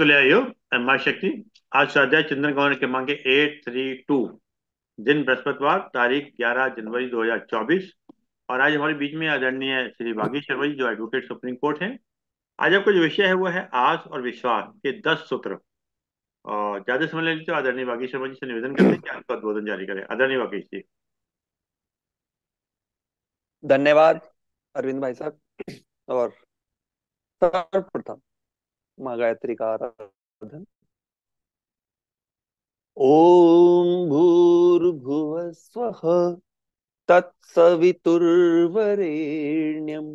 Mritulaya Yog and शक्ति आज स्वाध्याय चंद्र गौर के मांगे एट थ्री टू दिन बृहस्पतिवार तारीख ग्यारह जनवरी दो हजार चौबीस और आज हमारे बीच में आदरणीय श्री बागी शर्मा जी जो एडवोकेट सुप्रीम कोर्ट हैं आज आपका जो विषय है वो है आस और विश्वास के दस सूत्र और ज्यादा समय ले लीजिए आदरणीय बागी शर्मा जी से निवेदन करते हैं कि आपका उद्बोधन जारी करें आदरणीय बागेश जी धन्यवाद अरविंद भाई साहब और सर्वप्रथम माँ गायत्री का आराधन ओम भूर्भुव स्व तत्सवितुर्वरेण्यम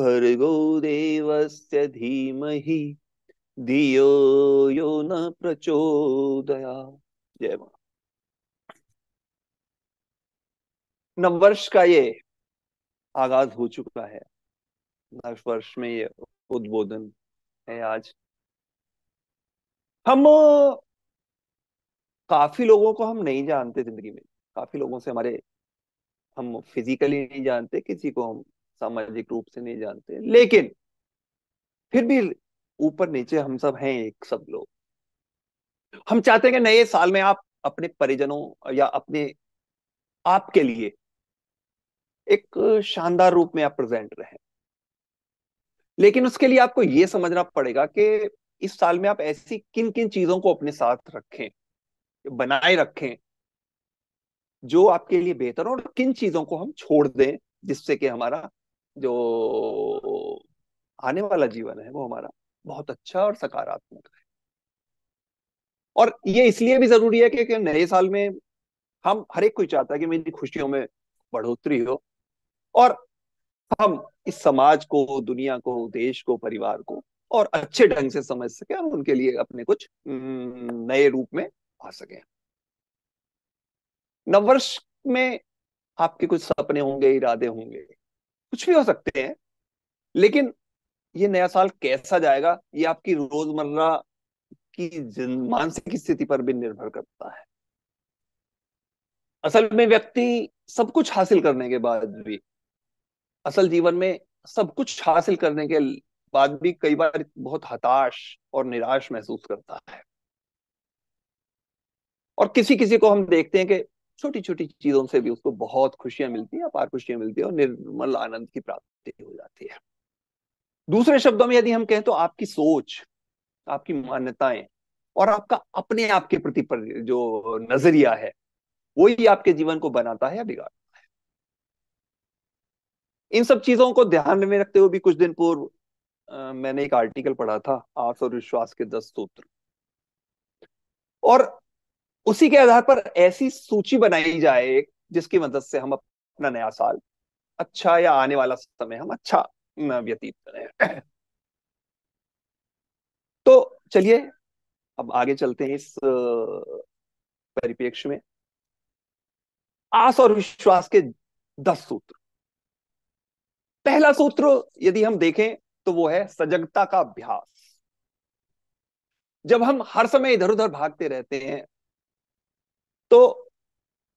भर्गो देवस्य धीमहि धियो यो न प्रचोदया जय मां नववर्ष का ये आगाज हो चुका है नववर्ष में ये उद्बोधन हैं आज हम काफी लोगों को हम नहीं जानते जिंदगी में काफी लोगों से हमारे हम फिजिकली नहीं जानते किसी को हम सामाजिक रूप से नहीं जानते लेकिन फिर भी ऊपर नीचे हम सब हैं एक सब लोग हम चाहते हैं कि नए साल में आप अपने परिजनों या अपने आप के लिए एक शानदार रूप में आप प्रेजेंट रहे लेकिन उसके लिए आपको ये समझना पड़ेगा कि इस साल में आप ऐसी किन किन चीजों को अपने साथ रखें बनाए रखें जो आपके लिए बेहतर हो और किन चीजों को हम छोड़ दें जिससे कि हमारा जो आने वाला जीवन है वो हमारा बहुत अच्छा और सकारात्मक है और ये इसलिए भी जरूरी है कि, कि नए साल में हम हर एक कोई चाहता है कि मेरी खुशियों में बढ़ोतरी हो और हम इस समाज को दुनिया को देश को परिवार को और अच्छे ढंग से समझ सके और उनके लिए अपने कुछ नए रूप में आ सके नववर्ष में आपके कुछ सपने होंगे इरादे होंगे कुछ भी हो सकते हैं लेकिन ये नया साल कैसा जाएगा ये आपकी रोजमर्रा की मानसिक स्थिति पर भी निर्भर करता है असल में व्यक्ति सब कुछ हासिल करने के बाद भी असल जीवन में सब कुछ हासिल करने के बाद भी कई बार बहुत हताश और निराश महसूस करता है और किसी किसी को हम देखते हैं कि छोटी छोटी चीजों से भी उसको बहुत खुशियां मिलती है अपार खुशियां मिलती है और निर्मल आनंद की प्राप्ति हो जाती है दूसरे शब्दों में यदि हम कहें तो आपकी सोच आपकी मान्यताएं और आपका अपने आप के प्रति पर जो नजरिया है वही आपके जीवन को बनाता है या बिगाड़ता इन सब चीजों को ध्यान में रखते हुए भी कुछ दिन पूर्व मैंने एक आर्टिकल पढ़ा था आस और विश्वास के दस सूत्र और उसी के आधार पर ऐसी सूची बनाई जाए जिसकी मदद से हम अपना नया साल अच्छा या आने वाला समय हम अच्छा व्यतीत करें तो चलिए अब आगे चलते हैं इस परिप्रेक्ष्य में आस और विश्वास के दस सूत्र पहला सूत्र यदि हम देखें तो वो है सजगता का अभ्यास जब हम हर समय इधर उधर भागते रहते हैं तो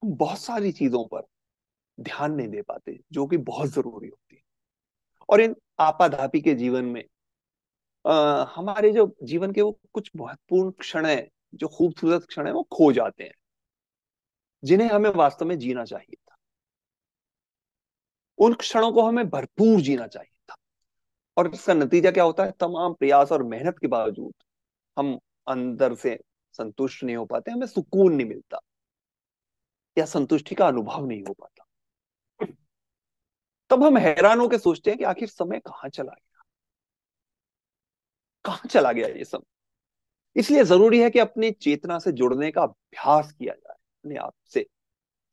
बहुत सारी चीजों पर ध्यान नहीं दे पाते जो कि बहुत जरूरी होती है और इन आपाधापी के जीवन में आ, हमारे जो जीवन के वो कुछ महत्वपूर्ण क्षण है जो खूबसूरत क्षण है वो खो जाते हैं जिन्हें हमें वास्तव में जीना चाहिए उन क्षणों को हमें भरपूर जीना चाहिए था और इसका नतीजा क्या होता है तमाम प्रयास और मेहनत के बावजूद हम अंदर से संतुष्ट नहीं हो पाते हमें सुकून नहीं मिलता या संतुष्टि का अनुभव नहीं हो पाता तब हम हैरान होकर सोचते हैं कि आखिर समय कहां चला गया कहां चला गया ये समय इसलिए जरूरी है कि अपनी चेतना से जुड़ने का अभ्यास किया जाए अपने आप से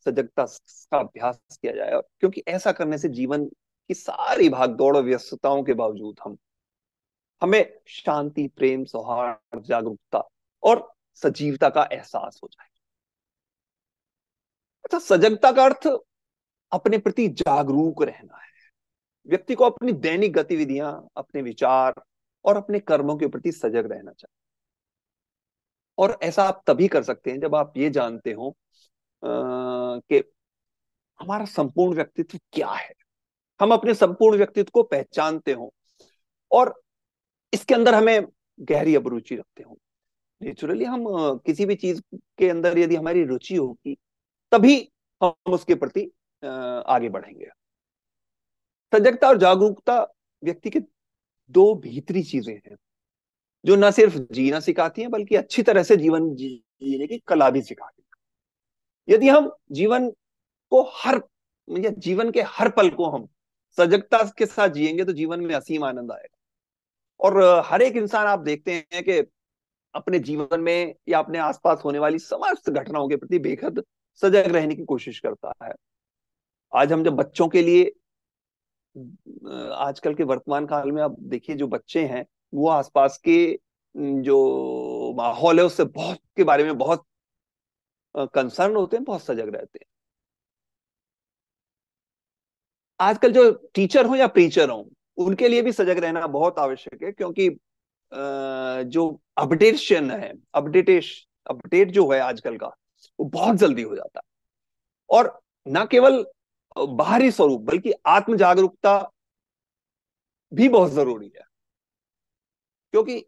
सजगता का अभ्यास किया जाए क्योंकि ऐसा करने से जीवन की सारी भाग दौड़ व्यस्तताओं के बावजूद हम हमें शांति प्रेम सौहार्द जागरूकता और सजीवता का एहसास हो जाए अच्छा सजगता का अर्थ अपने प्रति जागरूक रहना है व्यक्ति को अपनी दैनिक गतिविधियां अपने विचार और अपने कर्मों के प्रति सजग रहना चाहिए और ऐसा आप तभी कर सकते हैं जब आप ये जानते हो कि हमारा संपूर्ण व्यक्तित्व क्या है हम अपने संपूर्ण व्यक्तित्व को पहचानते हो और इसके अंदर हमें गहरी अभिरुचि रखते हो नेचुरली हम किसी भी चीज के अंदर यदि हमारी रुचि होगी तभी हम उसके प्रति आगे बढ़ेंगे सजगता और जागरूकता व्यक्ति के दो भीतरी चीजें हैं जो न सिर्फ जीना सिखाती हैं बल्कि अच्छी तरह से जीवन जीने की कला भी सिखाती है यदि हम जीवन को हर या जीवन के हर पल को हम सजगता के साथ जिएंगे तो जीवन में असीम आनंद आएगा और हर एक इंसान आप देखते हैं कि अपने जीवन में या अपने आसपास होने वाली समस्त घटनाओं के प्रति बेहद सजग रहने की कोशिश करता है आज हम जब बच्चों के लिए आजकल के वर्तमान काल में आप देखिए जो बच्चे हैं वो आसपास के जो माहौल है उससे बहुत के बारे में बहुत कंसर्न होते हैं बहुत सजग रहते हैं आजकल जो टीचर हो या प्रीचर हो उनके लिए भी सजग रहना बहुत आवश्यक है क्योंकि जो अपडेटेशन है अपडेटेश अपडेट जो है आजकल का वो बहुत जल्दी हो जाता है और ना केवल बाहरी स्वरूप बल्कि आत्म जागरूकता भी बहुत जरूरी है क्योंकि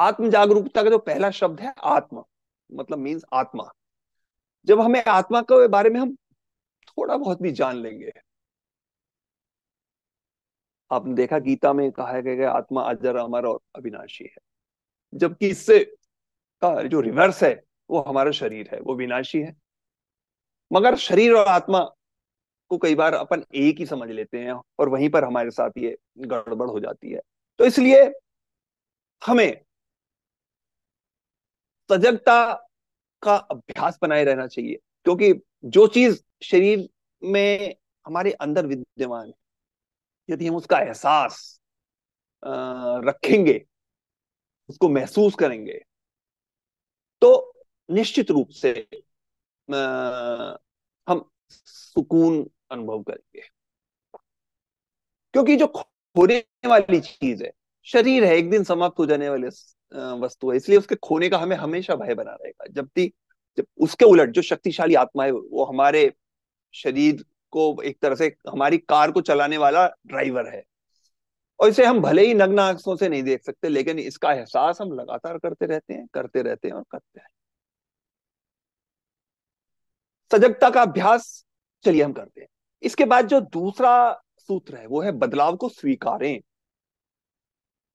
आत्म जागरूकता का जो पहला शब्द है आत्मा मतलब मीन्स आत्मा जब हमें आत्मा के बारे में हम थोड़ा बहुत भी जान लेंगे आपने देखा गीता में कहा गया आत्मा अजर अमर और अविनाशी है जबकि इससे का जो रिवर्स है वो हमारा शरीर है वो विनाशी है मगर शरीर और आत्मा को कई बार अपन एक ही समझ लेते हैं और वहीं पर हमारे साथ ये गड़बड़ हो जाती है तो इसलिए हमें सजगता उसका अभ्यास बनाए रहना चाहिए क्योंकि जो चीज शरीर में हमारे अंदर विद्यमान है यदि हम उसका एहसास रखेंगे उसको महसूस करेंगे तो निश्चित रूप से आ, हम सुकून अनुभव करेंगे क्योंकि जो खोने वाली चीज है शरीर है एक दिन समाप्त हो जाने वाले वस्तु है इसलिए उसके खोने का हमें हमेशा भय बना रहेगा जबकि जब उसके उलट जो शक्तिशाली आत्मा है वो हमारे शरीर को एक तरह से हमारी कार को चलाने वाला ड्राइवर है और इसे हम भले ही नग्न आंखों से नहीं देख सकते लेकिन इसका एहसास हम लगातार करते रहते हैं करते रहते हैं और करते हैं सजगता का अभ्यास चलिए हम करते हैं इसके बाद जो दूसरा सूत्र है वो है बदलाव को स्वीकारें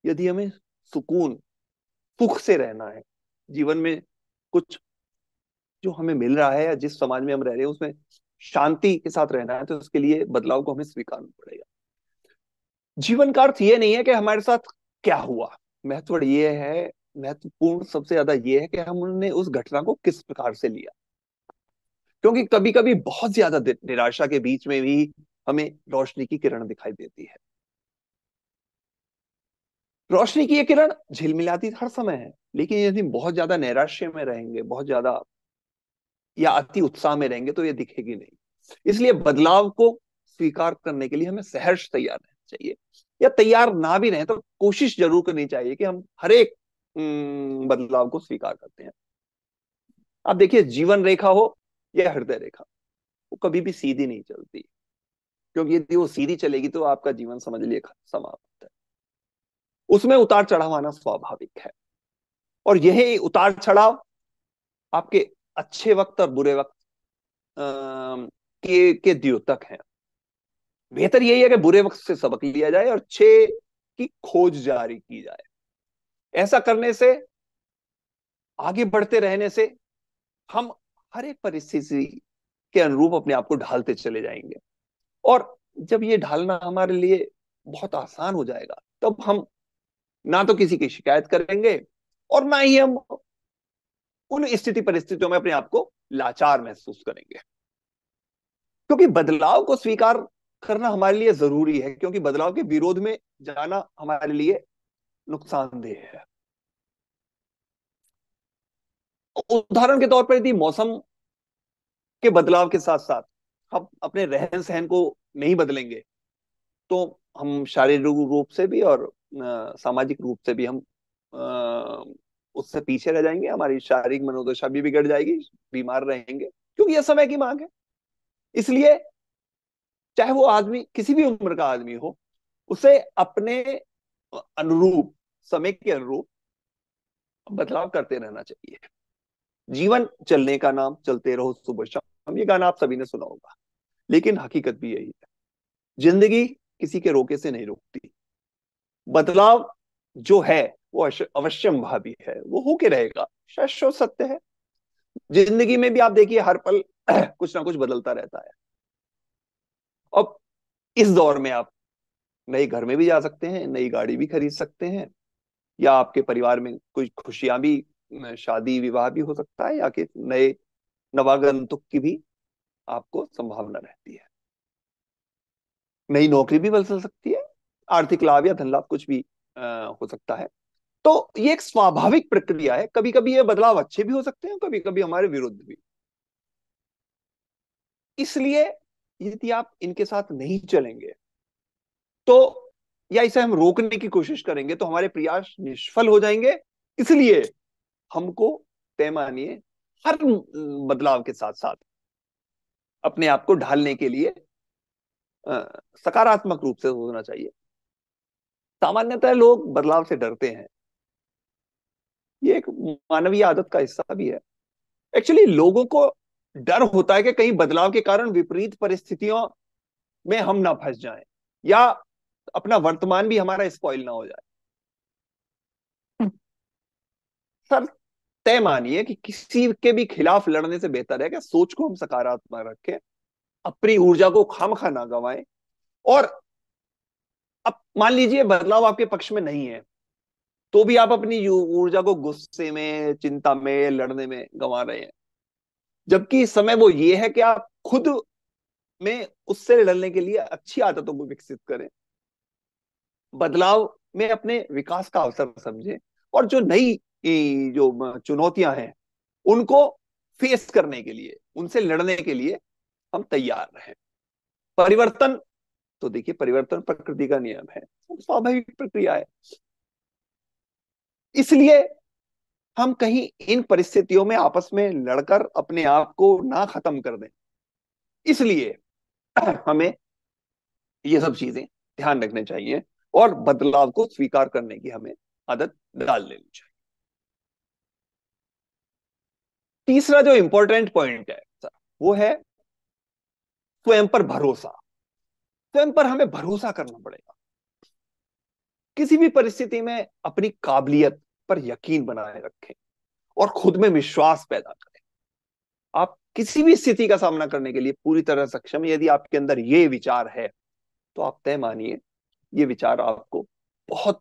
यदि हमें सुकून सुख से रहना है जीवन में कुछ जो हमें मिल रहा है या जिस समाज में हम रह रहे हैं उसमें शांति के साथ रहना है तो उसके लिए बदलाव को हमें स्वीकारना पड़ेगा जीवन का अर्थ ये नहीं है कि हमारे साथ क्या हुआ महत्व ये है महत्वपूर्ण सबसे ज्यादा ये है कि हमने उस घटना को किस प्रकार से लिया क्योंकि कभी कभी बहुत ज्यादा निराशा के बीच में भी हमें रोशनी की किरण दिखाई देती है रोशनी की ये किरण झिलमिलाती हर समय है लेकिन यदि बहुत ज्यादा नैराश्य में रहेंगे बहुत ज्यादा या अति उत्साह में रहेंगे तो ये दिखेगी नहीं इसलिए बदलाव को स्वीकार करने के लिए हमें सहर्ष तैयार रहना चाहिए या तैयार ना भी रहे तो कोशिश जरूर करनी चाहिए कि हम हर एक बदलाव को स्वीकार करते हैं आप देखिए जीवन रेखा हो या हृदय रेखा वो कभी भी सीधी नहीं चलती क्योंकि यदि वो सीधी चलेगी तो आपका जीवन समझ लिए समाप्त है उसमें उतार चढ़ाव आना स्वाभाविक है और यही उतार चढ़ाव आपके अच्छे वक्त और बुरे वक्त आ, के के द्योतक हैं बेहतर यही है कि बुरे वक्त से सबक लिया जाए और छे की खोज जारी की जाए ऐसा करने से आगे बढ़ते रहने से हम हर एक परिस्थिति के अनुरूप अपने आप को ढालते चले जाएंगे और जब ये ढालना हमारे लिए बहुत आसान हो जाएगा तब हम ना तो किसी की शिकायत करेंगे और ना ही हम उन स्थिति परिस्थितियों में अपने आप को लाचार महसूस करेंगे क्योंकि बदलाव को स्वीकार करना हमारे लिए जरूरी है क्योंकि बदलाव के विरोध में जाना हमारे लिए नुकसानदेह है उदाहरण के तौर पर यदि मौसम के बदलाव के साथ साथ हम अपने रहन सहन को नहीं बदलेंगे तो हम शारीरिक रूप से भी और सामाजिक रूप से भी हम उससे पीछे रह जाएंगे हमारी शारीरिक मनोदशा भी बिगड़ जाएगी बीमार रहेंगे क्योंकि यह समय की मांग है इसलिए चाहे वो आदमी किसी भी उम्र का आदमी हो उसे अपने अनुरूप समय के अनुरूप बदलाव करते रहना चाहिए जीवन चलने का नाम चलते रहो सुबह शाम ये गाना आप सभी ने सुना होगा लेकिन हकीकत भी यही है जिंदगी किसी के रोके से नहीं रोकती बदलाव जो है वो अवश्यम भावी है वो होके रहेगा शो सत्य है जिंदगी में भी आप देखिए हर पल कुछ ना कुछ बदलता रहता है अब इस दौर में आप नए घर में भी जा सकते हैं नई गाड़ी भी खरीद सकते हैं या आपके परिवार में कुछ खुशियां भी शादी विवाह भी हो सकता है या कि नए नवागंतुक की भी आपको संभावना रहती है नई नौकरी भी बदल सकती है आर्थिक लाभ या धन लाभ कुछ भी आ, हो सकता है तो ये एक स्वाभाविक प्रक्रिया है कभी कभी ये बदलाव अच्छे भी हो सकते हैं कभी कभी हमारे विरुद्ध भी इसलिए यदि आप इनके साथ नहीं चलेंगे तो या इसे हम रोकने की कोशिश करेंगे तो हमारे प्रयास निष्फल हो जाएंगे इसलिए हमको तय मानिए हर बदलाव के साथ साथ अपने आप को ढालने के लिए सकारात्मक रूप से होना चाहिए सामान्यतः लोग बदलाव से डरते हैं ये एक मानवीय आदत का हिस्सा भी है एक्चुअली लोगों को डर होता है कि कहीं बदलाव के कारण विपरीत परिस्थितियों में हम ना फंस जाएं या अपना वर्तमान भी हमारा स्पॉइल ना हो जाए सर तय मानिए कि किसी के भी खिलाफ लड़ने से बेहतर है कि सोच को हम सकारात्मक रखें अपनी ऊर्जा को खाम खा ना गवाएं और अब मान लीजिए बदलाव आपके पक्ष में नहीं है तो भी आप अपनी ऊर्जा को गुस्से में चिंता में लड़ने में गंवा रहे हैं जबकि समय वो ये है कि आप खुद में उससे लड़ने के लिए अच्छी आदतों को विकसित करें बदलाव में अपने विकास का अवसर समझें और जो नई जो चुनौतियां हैं उनको फेस करने के लिए उनसे लड़ने के लिए हम तैयार रहें परिवर्तन तो देखिए परिवर्तन प्रकृति का नियम है स्वाभाविक प्रक्रिया है इसलिए हम कहीं इन परिस्थितियों में आपस में लड़कर अपने आप को ना खत्म कर दें इसलिए हमें ये सब चीजें ध्यान रखने चाहिए और बदलाव को स्वीकार करने की हमें आदत डाल लेनी चाहिए तीसरा जो इंपॉर्टेंट पॉइंट है वो है स्वयं पर भरोसा स्वयं पर हमें भरोसा करना पड़ेगा किसी भी परिस्थिति में अपनी काबिलियत पर यकीन बनाए रखें और खुद में विश्वास पैदा करें आप किसी भी स्थिति का सामना करने के लिए पूरी तरह सक्षम यदि आपके अंदर ये विचार है तो आप तय मानिए ये विचार आपको बहुत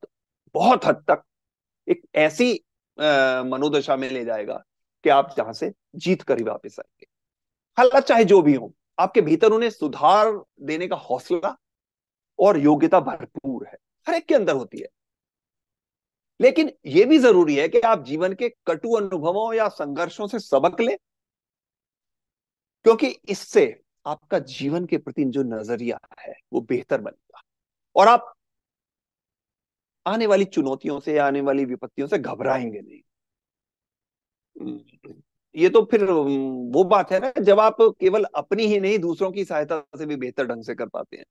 बहुत हद तक एक ऐसी मनोदशा में ले जाएगा कि आप जहां से जीत कर ही वापिस आएंगे हालात चाहे जो भी हो आपके भीतर उन्हें सुधार देने का हौसला और योग्यता भरपूर है हर एक के अंदर होती है लेकिन यह भी जरूरी है कि आप जीवन के कटु अनुभवों या संघर्षों से सबक लें क्योंकि इससे आपका जीवन के प्रति जो नजरिया है वो बेहतर बनेगा और आप आने वाली चुनौतियों से आने वाली विपत्तियों से घबराएंगे नहीं हम्म, हम्म। ये तो फिर वो बात है ना जब आप केवल अपनी ही नहीं दूसरों की सहायता से भी बेहतर ढंग से कर पाते हैं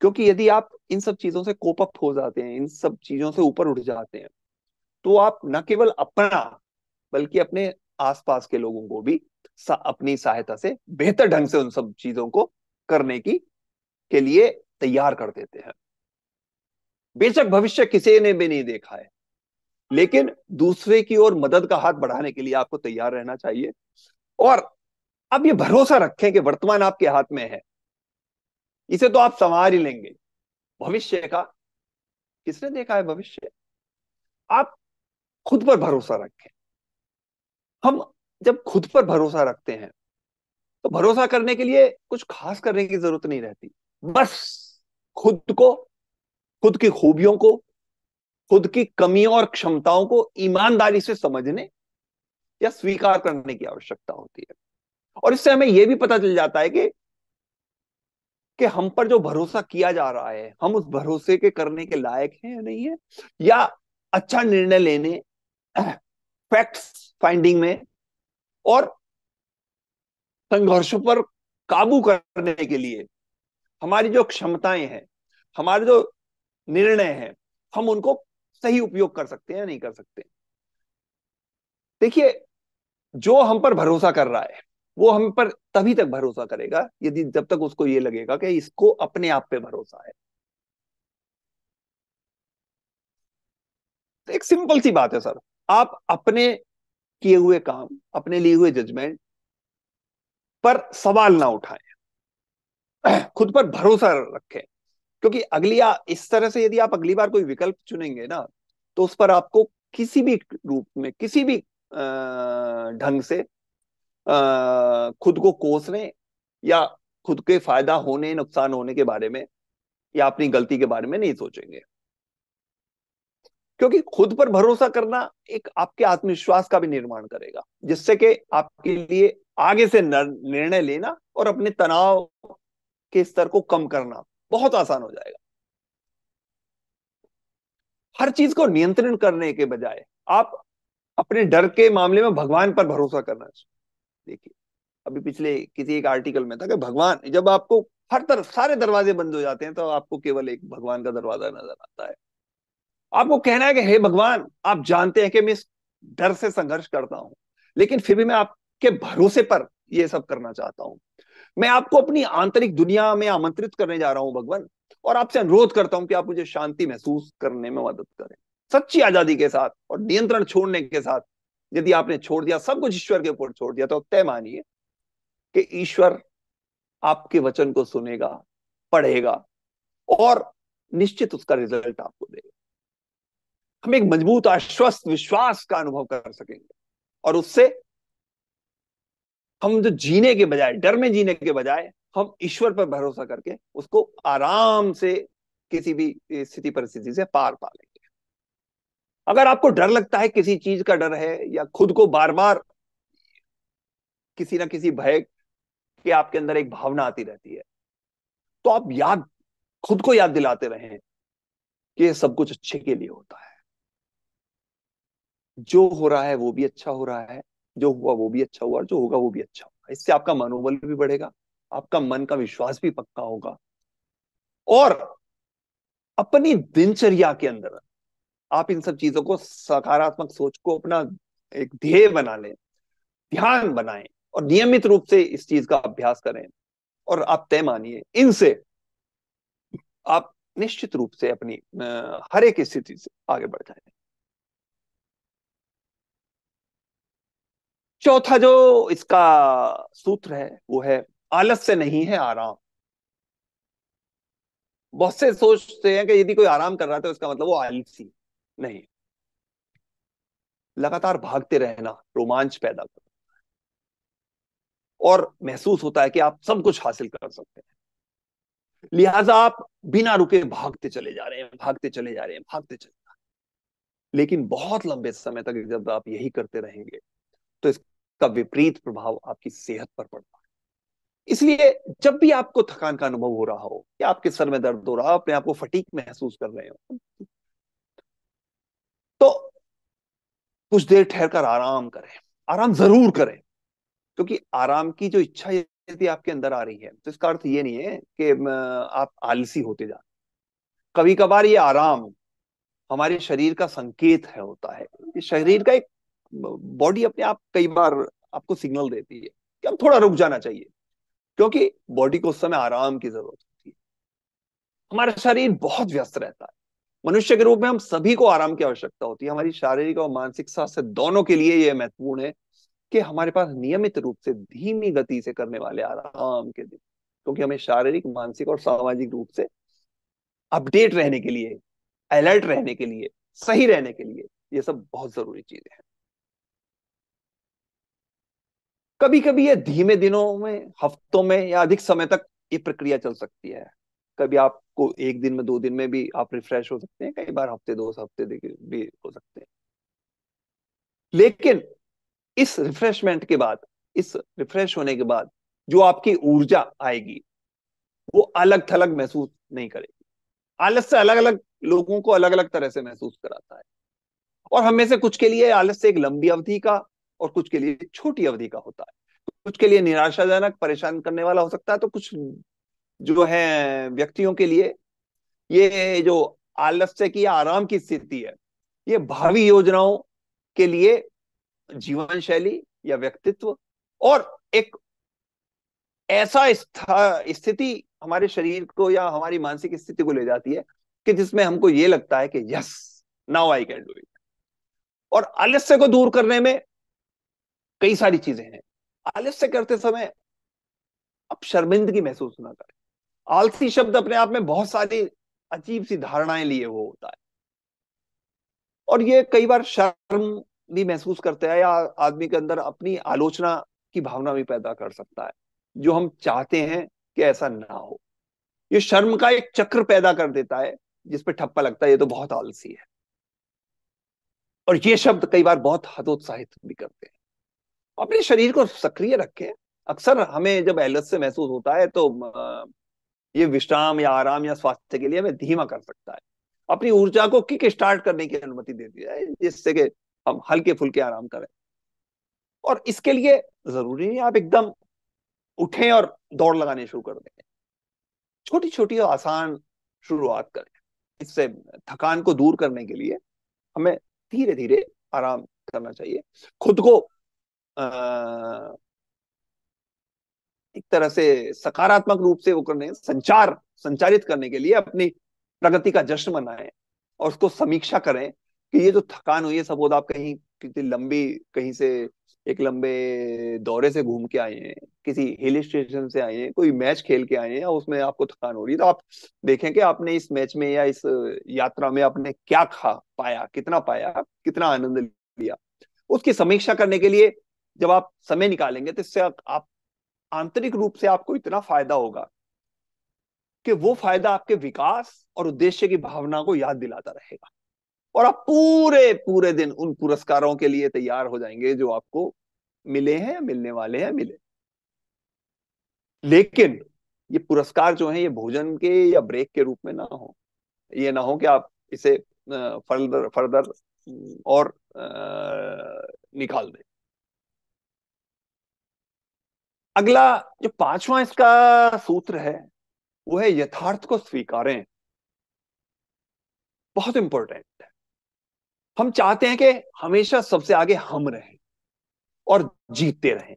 क्योंकि यदि आप इन सब चीजों से कोप अप हो जाते हैं इन सब चीजों से ऊपर उठ जाते हैं तो आप न केवल अपना बल्कि अपने आसपास के लोगों को भी सा, अपनी सहायता से बेहतर ढंग से उन सब चीजों को करने की के लिए तैयार कर देते हैं बेशक भविष्य किसी ने भी नहीं देखा है लेकिन दूसरे की ओर मदद का हाथ बढ़ाने के लिए आपको तैयार रहना चाहिए और आप ये भरोसा रखें कि वर्तमान आपके हाथ में है इसे तो आप संवार ही लेंगे भविष्य का किसने देखा है भविष्य आप खुद पर भरोसा रखें हम जब खुद पर भरोसा रखते हैं तो भरोसा करने के लिए कुछ खास करने की जरूरत नहीं रहती बस खुद को खुद की खूबियों को खुद की कमियों और क्षमताओं को ईमानदारी से समझने या स्वीकार करने की आवश्यकता होती है और इससे हमें यह भी पता चल जाता है कि कि हम पर जो भरोसा किया जा रहा है हम उस भरोसे के करने के लायक हैं या नहीं है या अच्छा निर्णय लेने फैक्ट्स फाइंडिंग में और संघर्षों पर काबू करने के लिए हमारी जो क्षमताएं हैं हमारे जो निर्णय हैं हम उनको सही उपयोग कर सकते हैं या नहीं कर सकते देखिए जो हम पर भरोसा कर रहा है वो हम पर तभी तक भरोसा करेगा यदि जब तक उसको ये लगेगा कि इसको अपने आप पे भरोसा है तो एक सिंपल सी बात है सर आप अपने किए हुए काम अपने लिए हुए जजमेंट पर सवाल ना उठाएं खुद पर भरोसा रखें क्योंकि अगली आ, इस तरह से यदि आप अगली बार कोई विकल्प चुनेंगे ना तो उस पर आपको किसी भी रूप में किसी भी ढंग से आ, खुद को कोसने या खुद के फायदा होने नुकसान होने के बारे में या अपनी गलती के बारे में नहीं सोचेंगे क्योंकि खुद पर भरोसा करना एक आपके आत्मविश्वास का भी निर्माण करेगा जिससे कि आपके लिए आगे से निर्णय लेना और अपने तनाव के स्तर को कम करना बहुत आसान हो जाएगा हर चीज को नियंत्रण करने के बजाय आप अपने डर के मामले में भगवान पर भरोसा करना देखिए अभी पिछले किसी एक आर्टिकल में था कि भगवान जब आपको हर तरफ सारे दरवाजे बंद हो जाते हैं तो आपको केवल एक भगवान का दरवाजा नजर आता है आपको कहना है कि हे भगवान आप जानते हैं कि मैं इस डर से संघर्ष करता हूं लेकिन फिर भी मैं आपके भरोसे पर यह सब करना चाहता हूं मैं आपको अपनी आंतरिक दुनिया में आमंत्रित करने जा रहा हूं भगवान और आपसे अनुरोध करता हूं कि आप मुझे शांति महसूस करने में मदद करें सच्ची आजादी के साथ और नियंत्रण छोड़ने के साथ यदि आपने छोड़ दिया सब कुछ ईश्वर के ऊपर छोड़ दिया तो तय मानिए कि ईश्वर आपके वचन को सुनेगा पढ़ेगा और निश्चित उसका रिजल्ट आपको देगा हम एक मजबूत आश्वस्त विश्वास का अनुभव कर सकेंगे और उससे हम जो जीने के बजाय डर में जीने के बजाय हम ईश्वर पर भरोसा करके उसको आराम से किसी भी स्थिति परिस्थिति से पार पा लेंगे अगर आपको डर लगता है किसी चीज का डर है या खुद को बार बार किसी ना किसी भय के आपके अंदर एक भावना आती रहती है तो आप याद खुद को याद दिलाते रहे कि ये सब कुछ अच्छे के लिए होता है जो हो रहा है वो भी अच्छा हो रहा है जो हुआ वो भी अच्छा हुआ और जो होगा वो भी अच्छा होगा इससे आपका मनोबल भी बढ़ेगा आपका मन का विश्वास भी पक्का होगा और अपनी दिनचर्या के अंदर आप इन सब चीजों को सकारात्मक सोच को अपना एक ध्येय बना लें ध्यान बनाए और नियमित रूप से इस चीज का अभ्यास करें और आप तय मानिए इनसे आप निश्चित रूप से अपनी हर एक स्थिति से आगे बढ़ जाएंगे चौथा जो इसका सूत्र है वो है आलस से नहीं है आराम बहुत से सोचते हैं कि यदि कोई आराम कर रहा था उसका मतलब वो आलसी नहीं लगातार भागते रहना रोमांच पैदा करना और महसूस होता है कि आप सब कुछ हासिल कर सकते हैं लिहाजा आप बिना रुके भागते चले जा रहे हैं भागते चले जा रहे हैं भागते चले जा रहे हैं लेकिन बहुत लंबे समय तक जब आप यही करते रहेंगे तो इसका विपरीत प्रभाव आपकी सेहत पर पड़ता है इसलिए जब भी आपको थकान का अनुभव हो रहा हो या आपके सर में दर्द हो रहा हो अपने आपको फटीक महसूस कर रहे हो तो कुछ देर ठहर कर आराम करें आराम जरूर करें क्योंकि तो आराम की जो इच्छा यदि आपके अंदर आ रही है तो इसका अर्थ ये नहीं है कि आप आलसी होते जा कभी कभार ये आराम हमारे शरीर का संकेत है होता है शरीर का एक बॉडी अपने आप कई बार आपको सिग्नल देती है कि हम थोड़ा रुक जाना चाहिए क्योंकि बॉडी को उस समय आराम की जरूरत होती है हमारा शरीर बहुत व्यस्त रहता है मनुष्य के रूप में हम सभी को आराम की आवश्यकता होती है हमारी शारीरिक और मानसिक स्वास्थ्य दोनों के लिए यह महत्वपूर्ण है कि हमारे पास नियमित रूप से धीमी गति से करने वाले आराम के दिन क्योंकि हमें शारीरिक मानसिक और सामाजिक रूप से अपडेट रहने के लिए अलर्ट रहने के लिए सही रहने के लिए ये सब बहुत जरूरी चीजें हैं कभी कभी ये धीमे दिनों में हफ्तों में या अधिक समय तक ये प्रक्रिया चल सकती है कभी आपको एक दिन में दो दिन में भी आप रिफ्रेश हो सकते हैं कई बार हफ्ते दो हफ्ते भी हो सकते हैं लेकिन इस रिफ्रेशमेंट के बाद इस रिफ्रेश होने के बाद जो आपकी ऊर्जा आएगी वो अलग थलग महसूस नहीं करेगी आलस से अलग अलग लोगों को अलग अलग तरह से महसूस कराता है और हमें से कुछ के लिए आलस से एक लंबी अवधि का और कुछ के लिए छोटी अवधि का होता है कुछ के लिए निराशाजनक परेशान करने वाला हो सकता है तो कुछ जो है व्यक्तियों के लिए ये जो आलस्य की आराम की स्थिति है ये भावी योजनाओं के लिए जीवन शैली या व्यक्तित्व और एक ऐसा स्थिति हमारे शरीर को या हमारी मानसिक स्थिति को ले जाती है कि जिसमें हमको ये लगता है कि yes now I can do it और आलस्य को दूर करने में कई सारी चीजें हैं आलस से करते समय आप शर्मिंदगी महसूस ना करें आलसी शब्द अपने आप में बहुत सारी अजीब सी धारणाएं लिए हुए होता है और ये कई बार शर्म भी महसूस करते हैं या आदमी के अंदर अपनी आलोचना की भावना भी पैदा कर सकता है जो हम चाहते हैं कि ऐसा ना हो ये शर्म का एक चक्र पैदा कर देता है जिसपे ठप्पा लगता है ये तो बहुत आलसी है और ये शब्द कई बार बहुत हतोत्साहित भी करते हैं अपने शरीर को सक्रिय रखें अक्सर हमें जब एलस से महसूस होता है तो ये विश्राम या आराम या स्वास्थ्य के लिए हमें धीमा कर सकता है अपनी ऊर्जा को किक स्टार्ट करने की अनुमति दी जाए जिससे कि हम हल्के फुल्के आराम करें और इसके लिए जरूरी नहीं आप एकदम उठें और दौड़ लगाने शुरू कर दें छोटी छोटी और आसान शुरुआत करें इससे थकान को दूर करने के लिए हमें धीरे धीरे आराम करना चाहिए खुद को एक तरह से सकारात्मक रूप से वो करने संचार संचारित करने के लिए अपनी प्रगति का जश्न मनाए और उसको समीक्षा करें कि ये जो थकान हुई है सपोज आप कहीं किसी लंबी कहीं से एक लंबे दौरे से घूम के आए हैं किसी हिल स्टेशन से आए हैं कोई मैच खेल के आए हैं और उसमें आपको थकान हो रही है तो आप देखें कि आपने इस मैच में या इस यात्रा में आपने क्या खा पाया कितना पाया कितना आनंद लिया उसकी समीक्षा करने के लिए जब आप समय निकालेंगे तो इससे आप आंतरिक रूप से आपको इतना फायदा होगा कि वो फायदा आपके विकास और उद्देश्य की भावना को याद दिलाता रहेगा और आप पूरे पूरे दिन उन पुरस्कारों के लिए तैयार हो जाएंगे जो आपको मिले हैं मिलने वाले हैं मिले लेकिन ये पुरस्कार जो है ये भोजन के या ब्रेक के रूप में ना हो ये ना हो कि आप इसे फर्दर फर्दर और निकाल दें अगला जो पांचवा इसका सूत्र है वो है यथार्थ को स्वीकारें बहुत इंपॉर्टेंट है हम चाहते हैं कि हमेशा सबसे आगे हम रहें और जीतते रहें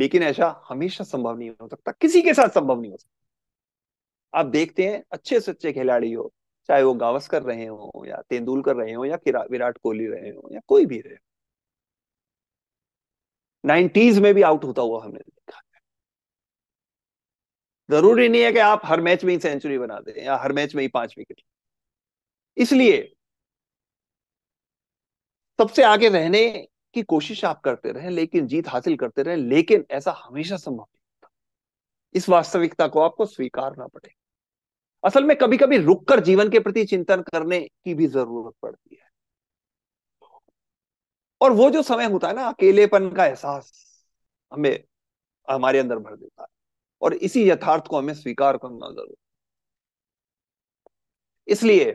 लेकिन ऐसा हमेशा संभव नहीं हो सकता किसी के साथ संभव नहीं हो सकता आप देखते हैं अच्छे से अच्छे खिलाड़ी हो चाहे वो गावस्कर रहे हो या तेंदुलकर रहे हो या विराट कोहली रहे हो या कोई भी रहे नाइन्टीज में भी आउट होता हुआ हमने जरूरी नहीं है कि आप हर मैच में ही सेंचुरी बना दें या हर मैच में ही पांच विकेट इसलिए सबसे आगे रहने की कोशिश आप करते रहें लेकिन जीत हासिल करते रहें लेकिन ऐसा हमेशा संभव नहीं होता इस वास्तविकता को आपको स्वीकारना पड़ेगा असल में कभी कभी रुककर जीवन के प्रति चिंतन करने की भी जरूरत पड़ती है और वो जो समय होता है ना अकेलेपन का एहसास हमें हमारे अंदर भर देता है और इसी यथार्थ को हमें स्वीकार करना जरूर इसलिए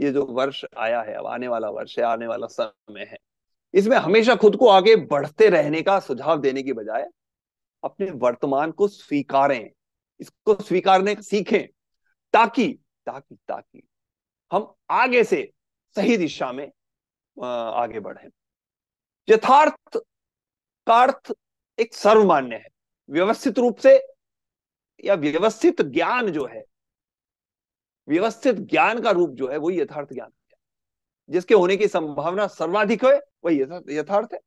ये जो वर्ष आया है अब आने वाला वर्ष है आने वाला समय है इसमें हमेशा खुद को आगे बढ़ते रहने का सुझाव देने की बजाय अपने वर्तमान को स्वीकारें इसको स्वीकारने सीखें ताकि ताकि ताकि हम आगे से सही दिशा में आगे बढ़े यथार्थ का अर्थ एक सर्वमान्य है व्यवस्थित रूप से या व्यवस्थित ज्ञान जो है व्यवस्थित ज्ञान का रूप जो है वही यथार्थ ज्ञान जिसके होने की संभावना सर्वाधिक है वही यथार्थ है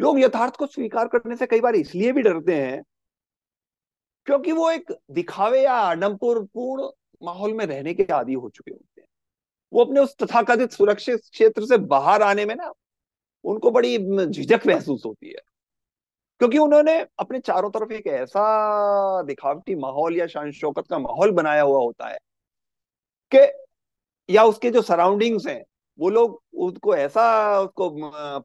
लोग यथार्थ को स्वीकार करने से कई बार इसलिए भी डरते हैं क्योंकि वो एक दिखावे या आडम्पुर पूर्ण माहौल में रहने के आदि हो चुके होते हैं वो अपने उस तथाकथित सुरक्षित क्षेत्र से बाहर आने में ना उनको बड़ी झिझक महसूस होती है क्योंकि उन्होंने अपने चारों तरफ एक ऐसा दिखावटी माहौल या शान शौकत का माहौल बनाया हुआ होता है कि या उसके जो सराउंडिंग्स हैं वो लोग उसको ऐसा उसको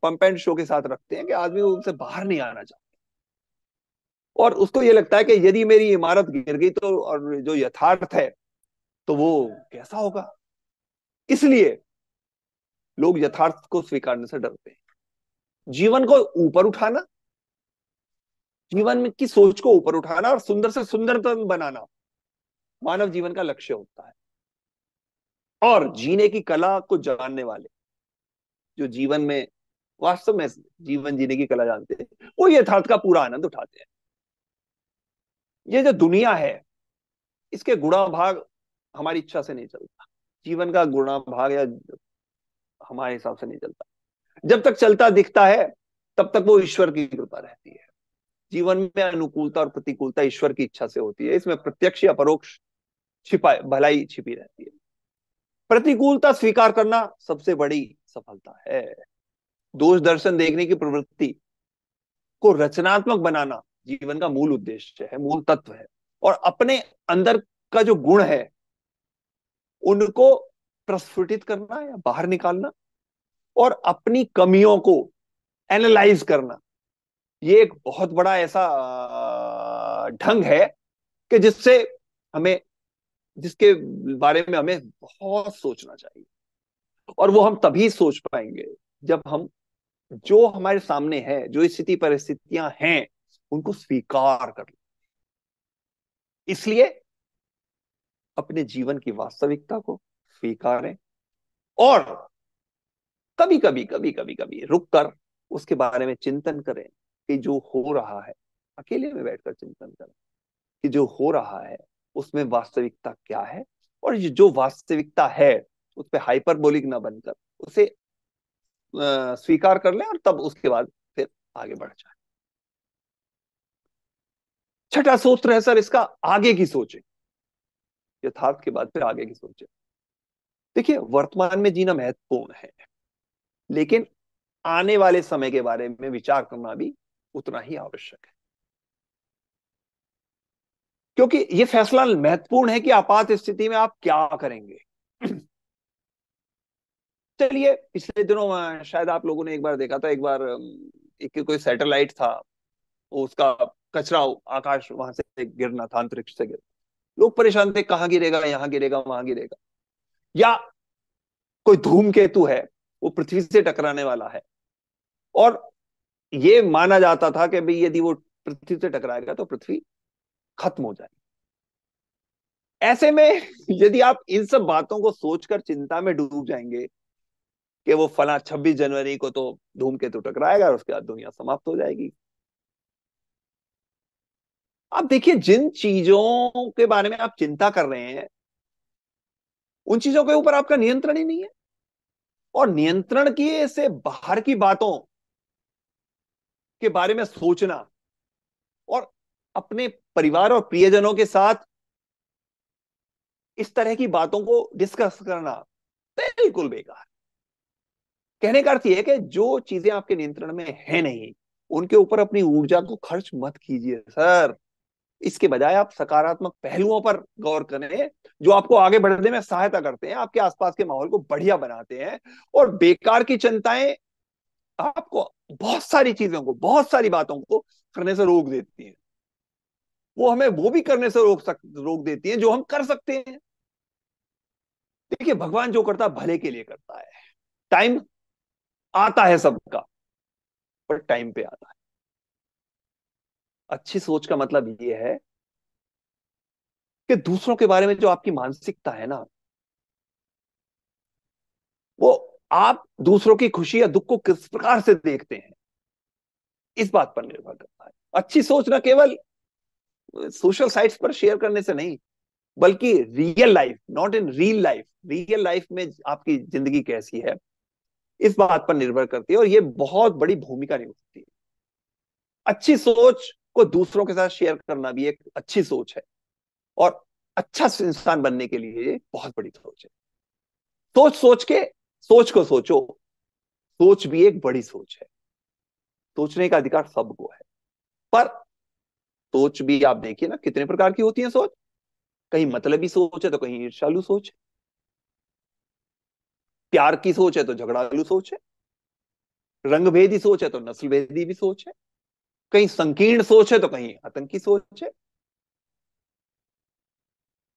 पंप एंड शो के साथ रखते हैं कि आदमी उनसे बाहर नहीं आना चाहता और उसको ये लगता है कि यदि मेरी इमारत गिर गई तो और जो यथार्थ है तो वो कैसा होगा इसलिए लोग यथार्थ को स्वीकारने से डरते हैं जीवन को ऊपर उठाना जीवन की सोच को ऊपर उठाना और सुंदर से सुंदर बनाना मानव जीवन का लक्ष्य होता है और जीने की कला को जानने वाले जो जीवन में वास्तव में जीवन जीने की कला जानते हैं वो यथार्थ का पूरा आनंद उठाते हैं ये जो दुनिया है इसके गुणा भाग हमारी इच्छा से नहीं चलता जीवन का गुणा भाग या हमारे हिसाब से नहीं चलता जब तक चलता दिखता है तब तक वो ईश्वर की कृपा रहती है जीवन में अनुकूलता और प्रतिकूलता ईश्वर की इच्छा से होती है इसमें प्रत्यक्ष या परोक्ष छिपा भलाई छिपी रहती है प्रतिकूलता स्वीकार करना सबसे बड़ी सफलता है दोष दर्शन देखने की प्रवृत्ति को रचनात्मक बनाना जीवन का मूल उद्देश्य है मूल तत्व है और अपने अंदर का जो गुण है उनको प्रस्फुटित करना या बाहर निकालना और अपनी कमियों को एनालाइज करना ये एक बहुत बड़ा ऐसा ढंग है कि जिससे हमें जिसके बारे में हमें बहुत सोचना चाहिए और वो हम तभी सोच पाएंगे जब हम जो हमारे सामने है जो स्थिति परिस्थितियां हैं उनको स्वीकार कर लें इसलिए अपने जीवन की वास्तविकता को स्वीकारें और कभी कभी कभी कभी कभी रुक कर उसके बारे में चिंतन करें कि जो हो रहा है अकेले में बैठकर चिंतन करें कि जो हो रहा है उसमें वास्तविकता क्या है और ये जो वास्तविकता है उस पर हाइपरबोलिक ना बनकर उसे स्वीकार कर लें और तब उसके बाद फिर आगे बढ़ जाए छठा सूत्र है सर इसका आगे की सोचे यथार्थ के बाद फिर आगे की सोचे देखिए वर्तमान में जीना महत्वपूर्ण है लेकिन आने वाले समय के बारे में विचार करना भी उतना ही आवश्यक है क्योंकि यह फैसला महत्वपूर्ण है कि आपात स्थिति में आप क्या करेंगे चलिए पिछले दिनों शायद आप लोगों ने एक बार देखा था एक बार एक कोई सैटेलाइट था उसका कचरा आकाश वहां से गिरना था अंतरिक्ष से गिर लोग परेशान थे कहा गिरेगा यहां गिरेगा वहां गिरेगा या कोई धूमकेतु है वो पृथ्वी से टकराने वाला है और ये माना जाता था कि भाई यदि वो पृथ्वी से टकराएगा तो पृथ्वी खत्म हो जाएगी ऐसे में यदि आप इन सब बातों को सोचकर चिंता में डूब जाएंगे कि वो फला 26 जनवरी को तो धूम के तो टकराएगा और उसके बाद दुनिया समाप्त हो जाएगी आप देखिए जिन चीजों के बारे में आप चिंता कर रहे हैं उन चीजों के ऊपर आपका नियंत्रण ही नहीं है और नियंत्रण किए से बाहर की बातों के बारे में सोचना और अपने परिवार और प्रियजनों के साथ इस तरह की बातों को डिस्कस करना बिल्कुल बेकार कहने का अर्थ यह है कि जो चीजें आपके नियंत्रण में है नहीं उनके ऊपर अपनी ऊर्जा को खर्च मत कीजिए सर इसके बजाय आप सकारात्मक पहलुओं पर गौर करें जो आपको आगे बढ़ने में सहायता करते हैं आपके आसपास के माहौल को बढ़िया बनाते हैं और बेकार की चिंताएं आपको बहुत सारी चीजों को बहुत सारी बातों को करने से रोक देती है वो हमें वो भी करने से रोक सक रोक देती है जो हम कर सकते हैं देखिए भगवान जो करता है भले के लिए करता है टाइम आता है सबका पर टाइम पे आता है अच्छी सोच का मतलब ये है कि दूसरों के बारे में जो आपकी मानसिकता है ना वो आप दूसरों की खुशी या दुख को किस प्रकार से देखते हैं इस बात पर निर्भर करता है अच्छी सोच ना केवल सोशल साइट्स पर शेयर करने से नहीं बल्कि real life not in real life real life में आपकी जिंदगी कैसी है इस बात पर निर्भर करती है और यह बहुत बड़ी भूमिका निभाती है अच्छी सोच को दूसरों के साथ शेयर करना भी एक अच्छी सोच है और अच्छा इंसान बनने के लिए बहुत बड़ी सोच है सोच सोच के सोच को सोचो सोच भी एक बड़ी सोच है सोचने का अधिकार सबको है पर सोच भी आप देखिए ना कितने प्रकार की होती है सोच कहीं मतलबी सोच है तो कहीं ईर्षालु सोच है प्यार की सोच है तो झगड़ालू सोच है रंग भेदी सोच है तो नस्लभेदी भी सोच है कहीं संकीर्ण सोच है तो कहीं आतंकी सोच है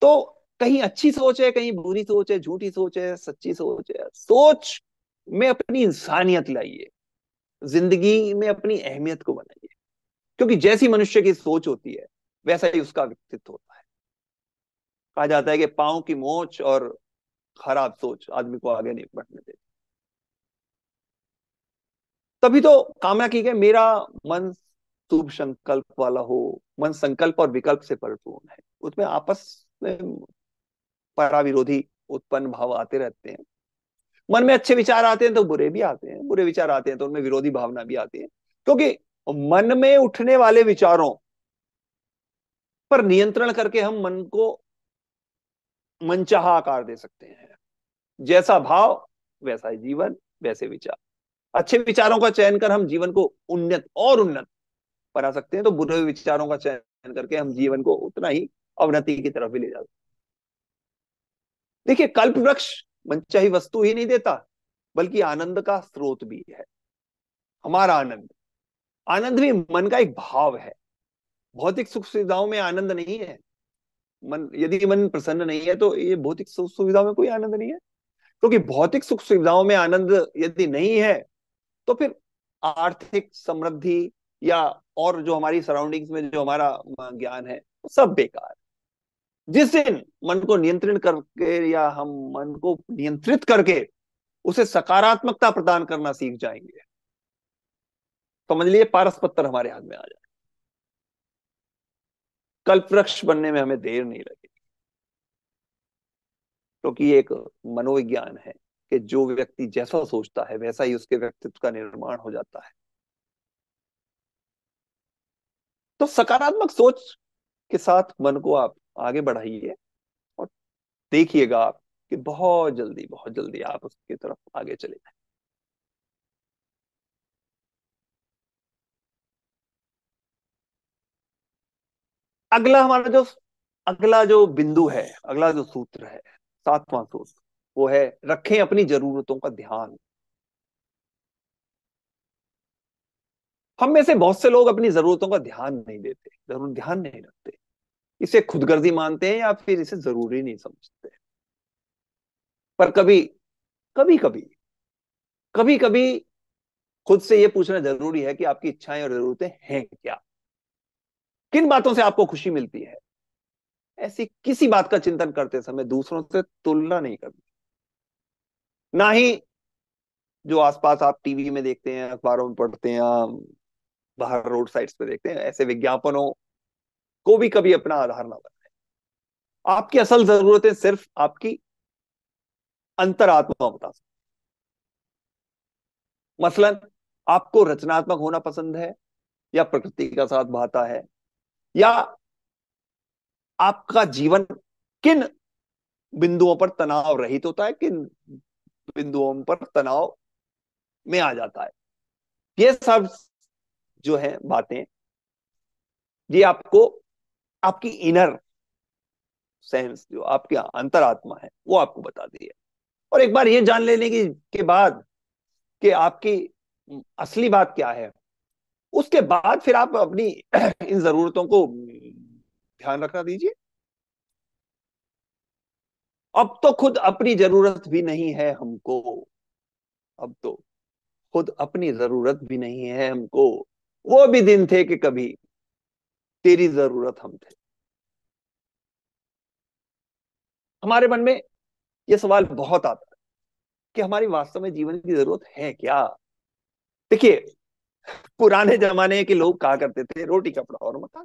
तो कहीं अच्छी सोच है कहीं बुरी सोच है झूठी सोच है सच्ची सोच है सोच में अपनी इंसानियत लाइए जिंदगी में अपनी अहमियत को बनाइए क्योंकि जैसी मनुष्य की सोच होती है वैसा ही उसका व्यक्तित्व होता है कहा जाता है कि पाओ की मोच और खराब सोच आदमी को आगे नहीं बढ़ने देती तभी तो कामना की गई मेरा मन शुभ संकल्प वाला हो मन संकल्प और विकल्प से परिपूर्ण है उसमें आपस में पराविरोधी उत्पन्न भाव आते रहते हैं मन में अच्छे विचार आते हैं तो बुरे भी आते हैं बुरे विचार आते हैं तो उनमें विरोधी भावना भी आती है क्योंकि मन में उठने वाले विचारों पर नियंत्रण करके हम मन को मनचाहा आकार दे सकते हैं जैसा भाव वैसा ही जीवन वैसे विचार अच्छे विचारों का चयन कर हम जीवन को उन्नत और उन्नत बना सकते हैं तो बुरे विचारों का चयन करके हम जीवन को उतना ही अवनति की तरफ भी ले जा सकते हैं देखिए कल्प वृक्ष मनचाही वस्तु ही नहीं देता बल्कि आनंद का स्रोत भी है हमारा आनंद आनंद भी मन का एक भाव है भौतिक सुख सुविधाओं में आनंद नहीं है मन यदि मन प्रसन्न नहीं है तो ये भौतिक सुख सुविधाओं में कोई आनंद नहीं है क्योंकि तो भौतिक सुख सुविधाओं में आनंद यदि नहीं है तो फिर आर्थिक समृद्धि या और जो हमारी सराउंडिंग्स में जो हमारा ज्ञान है वो सब बेकार जिस दिन मन को नियंत्रित करके या हम मन को नियंत्रित करके उसे सकारात्मकता प्रदान करना सीख जाएंगे समझ लिए पारस पत्थर हमारे हाथ में आ जाए कल्प वृक्ष बनने में हमें देर नहीं लगेगी क्योंकि तो एक मनोविज्ञान है कि जो व्यक्ति जैसा सोचता है वैसा ही उसके व्यक्तित्व का निर्माण हो जाता है तो सकारात्मक सोच के साथ मन को आप आगे बढ़ाइए और देखिएगा आप कि बहुत जल्दी बहुत जल्दी आप उसकी तरफ आगे चले जाए अगला हमारा जो अगला जो बिंदु है अगला जो सूत्र है सातवां सूत्र वो है रखें अपनी जरूरतों का ध्यान हम में से बहुत से लोग अपनी जरूरतों का ध्यान नहीं देते जरूर ध्यान नहीं रखते इसे खुदगर्जी मानते हैं या फिर इसे जरूरी नहीं समझते पर कभी कभी कभी कभी कभी खुद से यह पूछना जरूरी है कि आपकी इच्छाएं और जरूरतें हैं क्या किन बातों से आपको खुशी मिलती है ऐसी किसी बात का चिंतन करते समय दूसरों से तुलना नहीं करनी ना ही जो आसपास आप टीवी में देखते हैं अखबारों में पढ़ते हैं बाहर रोड साइड्स पे देखते हैं ऐसे विज्ञापनों को भी कभी अपना आधार ना बनाए आपकी असल जरूरतें सिर्फ आपकी अंतरात्मा बता सकती मसलन आपको रचनात्मक होना पसंद है या प्रकृति का साथ भाता है या आपका जीवन किन बिंदुओं पर तनाव रहित होता है किन बिंदुओं पर तनाव में आ जाता है ये सब जो है बातें ये आपको आपकी इनर सेंस जो आपकी अंतरात्मा है वो आपको दी है और एक बार ये जान लेने की के बाद कि आपकी असली बात क्या है उसके बाद फिर आप अपनी इन जरूरतों को ध्यान रखना दीजिए अब तो खुद अपनी जरूरत भी नहीं है हमको अब तो खुद अपनी जरूरत भी नहीं है हमको वो भी दिन थे कि कभी तेरी जरूरत हम थे हमारे मन में यह सवाल बहुत आता है कि हमारी वास्तव में जीवन की जरूरत है क्या देखिए पुराने जमाने के लोग कहा करते थे रोटी कपड़ा और मकान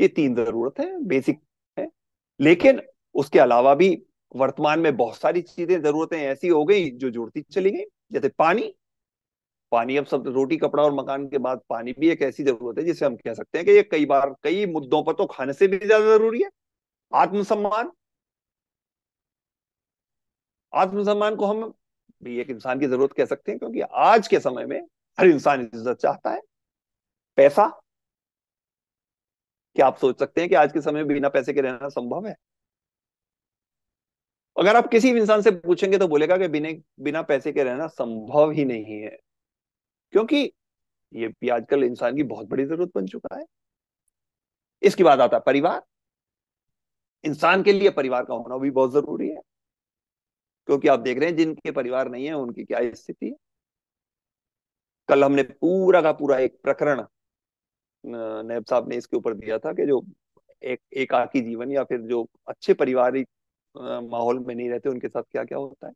ये तीन जरूरत है बेसिक है लेकिन उसके अलावा भी वर्तमान में बहुत सारी चीजें जरूरतें ऐसी हो गई जो जुड़ती चली गई जैसे पानी पानी अब सब रोटी कपड़ा और मकान के बाद पानी भी एक ऐसी जरूरत है जिसे हम कह सकते हैं कि ये कई बार कई मुद्दों पर तो खाने से भी ज्यादा जरूरी है आत्मसम्मान आत्मसम्मान को हम भी एक इंसान की जरूरत कह सकते हैं क्योंकि आज के समय में हर इंसान इज्जत चाहता है पैसा क्या आप सोच सकते हैं कि आज के समय में बिना पैसे के रहना संभव है अगर आप किसी भी इंसान से पूछेंगे तो बोलेगा कि बिना बिना पैसे के रहना संभव ही नहीं है क्योंकि ये भी आजकल इंसान की बहुत बड़ी जरूरत बन चुका है इसके बाद आता है परिवार इंसान के लिए परिवार का होना भी बहुत जरूरी है क्योंकि आप देख रहे हैं जिनके परिवार नहीं है उनकी क्या स्थिति है कल हमने पूरा का पूरा एक प्रकरण नैब साहब ने इसके ऊपर दिया था कि जो एक एकाकी जीवन या फिर जो अच्छे पारिवारिक माहौल में नहीं रहते उनके साथ क्या क्या होता है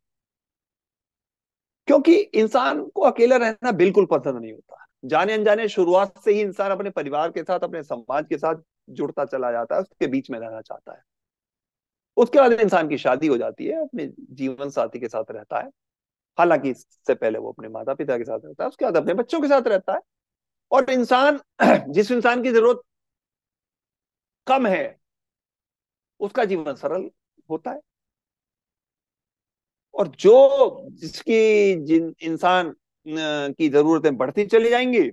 क्योंकि इंसान को अकेला रहना बिल्कुल पसंद नहीं होता जाने अनजाने शुरुआत से ही इंसान अपने परिवार के साथ अपने समाज के साथ जुड़ता चला जाता है उसके बीच में रहना चाहता है उसके बाद इंसान की शादी हो जाती है अपने जीवन साथी के साथ रहता है हालांकि इससे पहले वो अपने माता पिता के साथ रहता है उसके बाद अपने बच्चों के साथ रहता है और इंसान जिस इंसान की जरूरत कम है उसका जीवन सरल होता है और जो जिसकी जिन इंसान की जरूरतें बढ़ती चली जाएंगी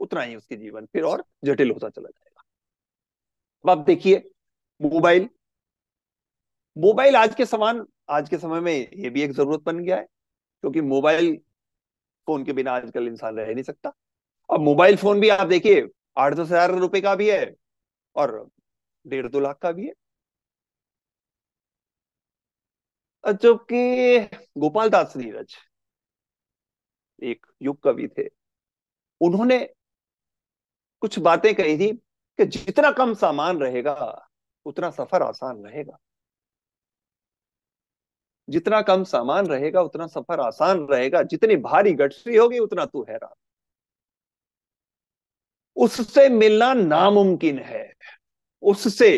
उतना ही उसके जीवन फिर और जटिल होता चला जाएगा अब आप देखिए मोबाइल मोबाइल आज के समान आज के समय में ये भी एक जरूरत बन गया है क्योंकि मोबाइल फोन के बिना आजकल इंसान रह नहीं सकता और मोबाइल फोन भी आप देखिए आठ दस हजार रुपए का भी है और डेढ़ दो लाख का भी है जो कि गोपाल दास नीरज एक युग कवि थे उन्होंने कुछ बातें कही थी कि जितना कम सामान रहेगा उतना सफर आसान रहेगा जितना कम सामान रहेगा उतना सफर आसान रहेगा जितनी भारी गठरी होगी उतना तू हैरान उससे मिलना नामुमकिन है उससे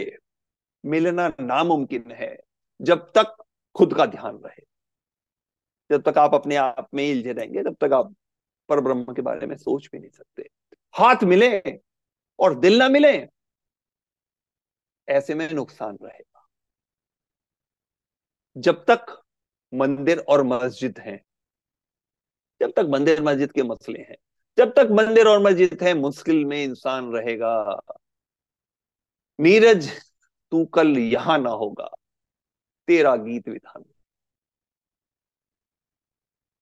मिलना नामुमकिन है जब तक खुद का ध्यान रहे जब तक आप अपने आप में इलझे रहेंगे तब तक आप पर ब्रह्म के बारे में सोच भी नहीं सकते हाथ मिले और दिल ना मिले ऐसे में नुकसान रहेगा जब तक मंदिर और मस्जिद हैं जब तक मंदिर मस्जिद के मसले हैं जब तक मंदिर और मस्जिद है मुश्किल में इंसान रहेगा नीरज तू कल यहां ना होगा तेरा गीत विधान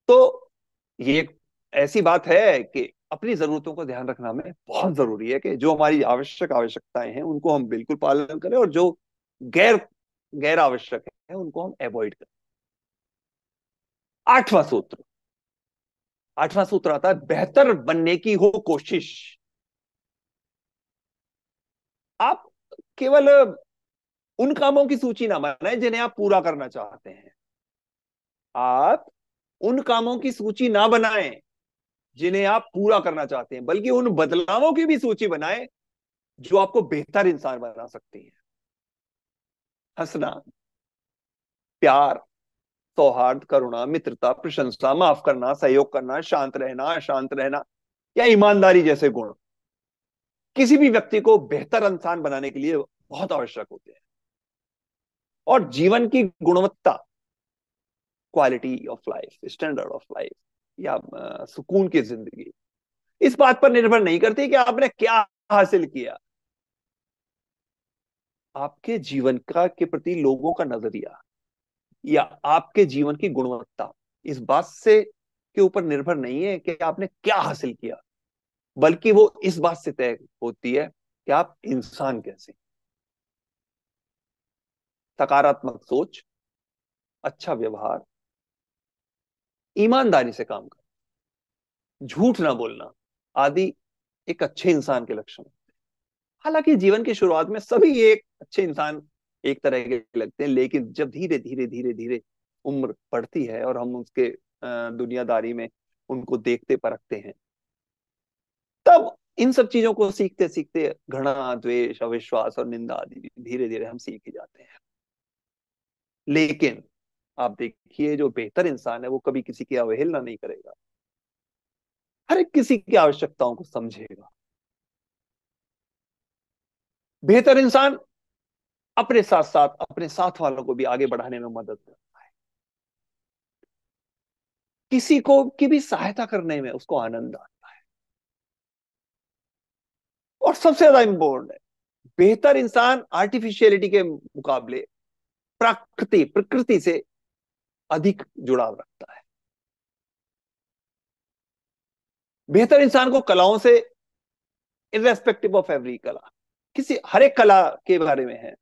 तो ये एक ऐसी बात है कि अपनी जरूरतों का ध्यान रखना हमें बहुत जरूरी है कि जो हमारी आवश्यक आवश्यकताएं हैं उनको हम बिल्कुल पालन करें और जो गैर गैर आवश्यक है उनको हम अवॉइड करें आठवां सूत्र आठवां सूत्र आता है बेहतर बनने की हो कोशिश आप केवल उन कामों की सूची ना बनाएं जिन्हें आप पूरा करना चाहते हैं आप उन कामों की सूची ना बनाएं जिन्हें आप पूरा करना चाहते हैं बल्कि उन बदलावों की भी सूची बनाएं जो आपको बेहतर इंसान बना सकती है हंसना प्यार सौहार्द करुणा मित्रता प्रशंसा माफ करना सहयोग करना शांत रहना अशांत रहना या ईमानदारी जैसे गुण किसी भी व्यक्ति को बेहतर इंसान बनाने के लिए बहुत आवश्यक होते हैं और जीवन की गुणवत्ता quality of life standard of life या सुकून की जिंदगी इस बात पर निर्भर नहीं करती कि आपने क्या हासिल किया आपके जीवन का के प्रति लोगों का नजरिया या आपके जीवन की गुणवत्ता इस बात से के ऊपर निर्भर नहीं है कि आपने क्या हासिल किया बल्कि वो इस बात से तय होती है कि आप इंसान कैसे सकारात्मक सोच अच्छा व्यवहार ईमानदारी से काम करना झूठ ना बोलना आदि एक अच्छे इंसान के लक्षण हालांकि जीवन की शुरुआत में सभी एक अच्छे इंसान एक तरह के लगते हैं लेकिन जब धीरे धीरे धीरे धीरे उम्र बढ़ती है और हम उसके दुनियादारी में उनको देखते परखते हैं तब इन सब चीजों को सीखते सीखते घृणा द्वेष अविश्वास और निंदा आदि धीरे धीरे हम सीख ही जाते हैं लेकिन आप देखिए जो बेहतर इंसान है वो कभी किसी की अवहेलना नहीं करेगा हर एक किसी की आवश्यकताओं को समझेगा बेहतर इंसान अपने साथ साथ अपने साथ वालों को भी आगे बढ़ाने में मदद करता है किसी को की भी सहायता करने में उसको आनंद आता है और सबसे ज्यादा इंपोर्टेंट है बेहतर इंसान आर्टिफिशियलिटी के मुकाबले प्रकृति प्रकृति से अधिक जुड़ाव रखता है बेहतर इंसान को कलाओं से इरेस्पेक्टिव ऑफ एवरी कला किसी हर एक कला के बारे में है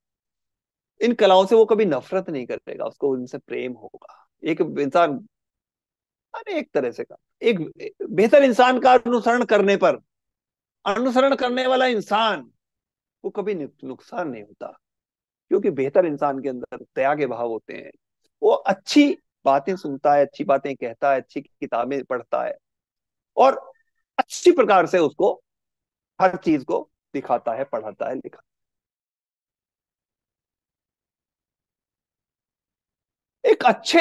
इन कलाओं से वो कभी नफरत नहीं करेगा उसको उनसे प्रेम होगा एक इंसान एक तरह से का एक बेहतर इंसान का अनुसरण करने पर अनुसरण करने वाला इंसान को कभी नुकसान नहीं होता क्योंकि बेहतर इंसान के अंदर दया के भाव होते हैं वो अच्छी बातें सुनता है अच्छी बातें कहता है अच्छी किताबें पढ़ता है और अच्छी प्रकार से उसको हर चीज को दिखाता है पढ़ाता है लिखा एक अच्छे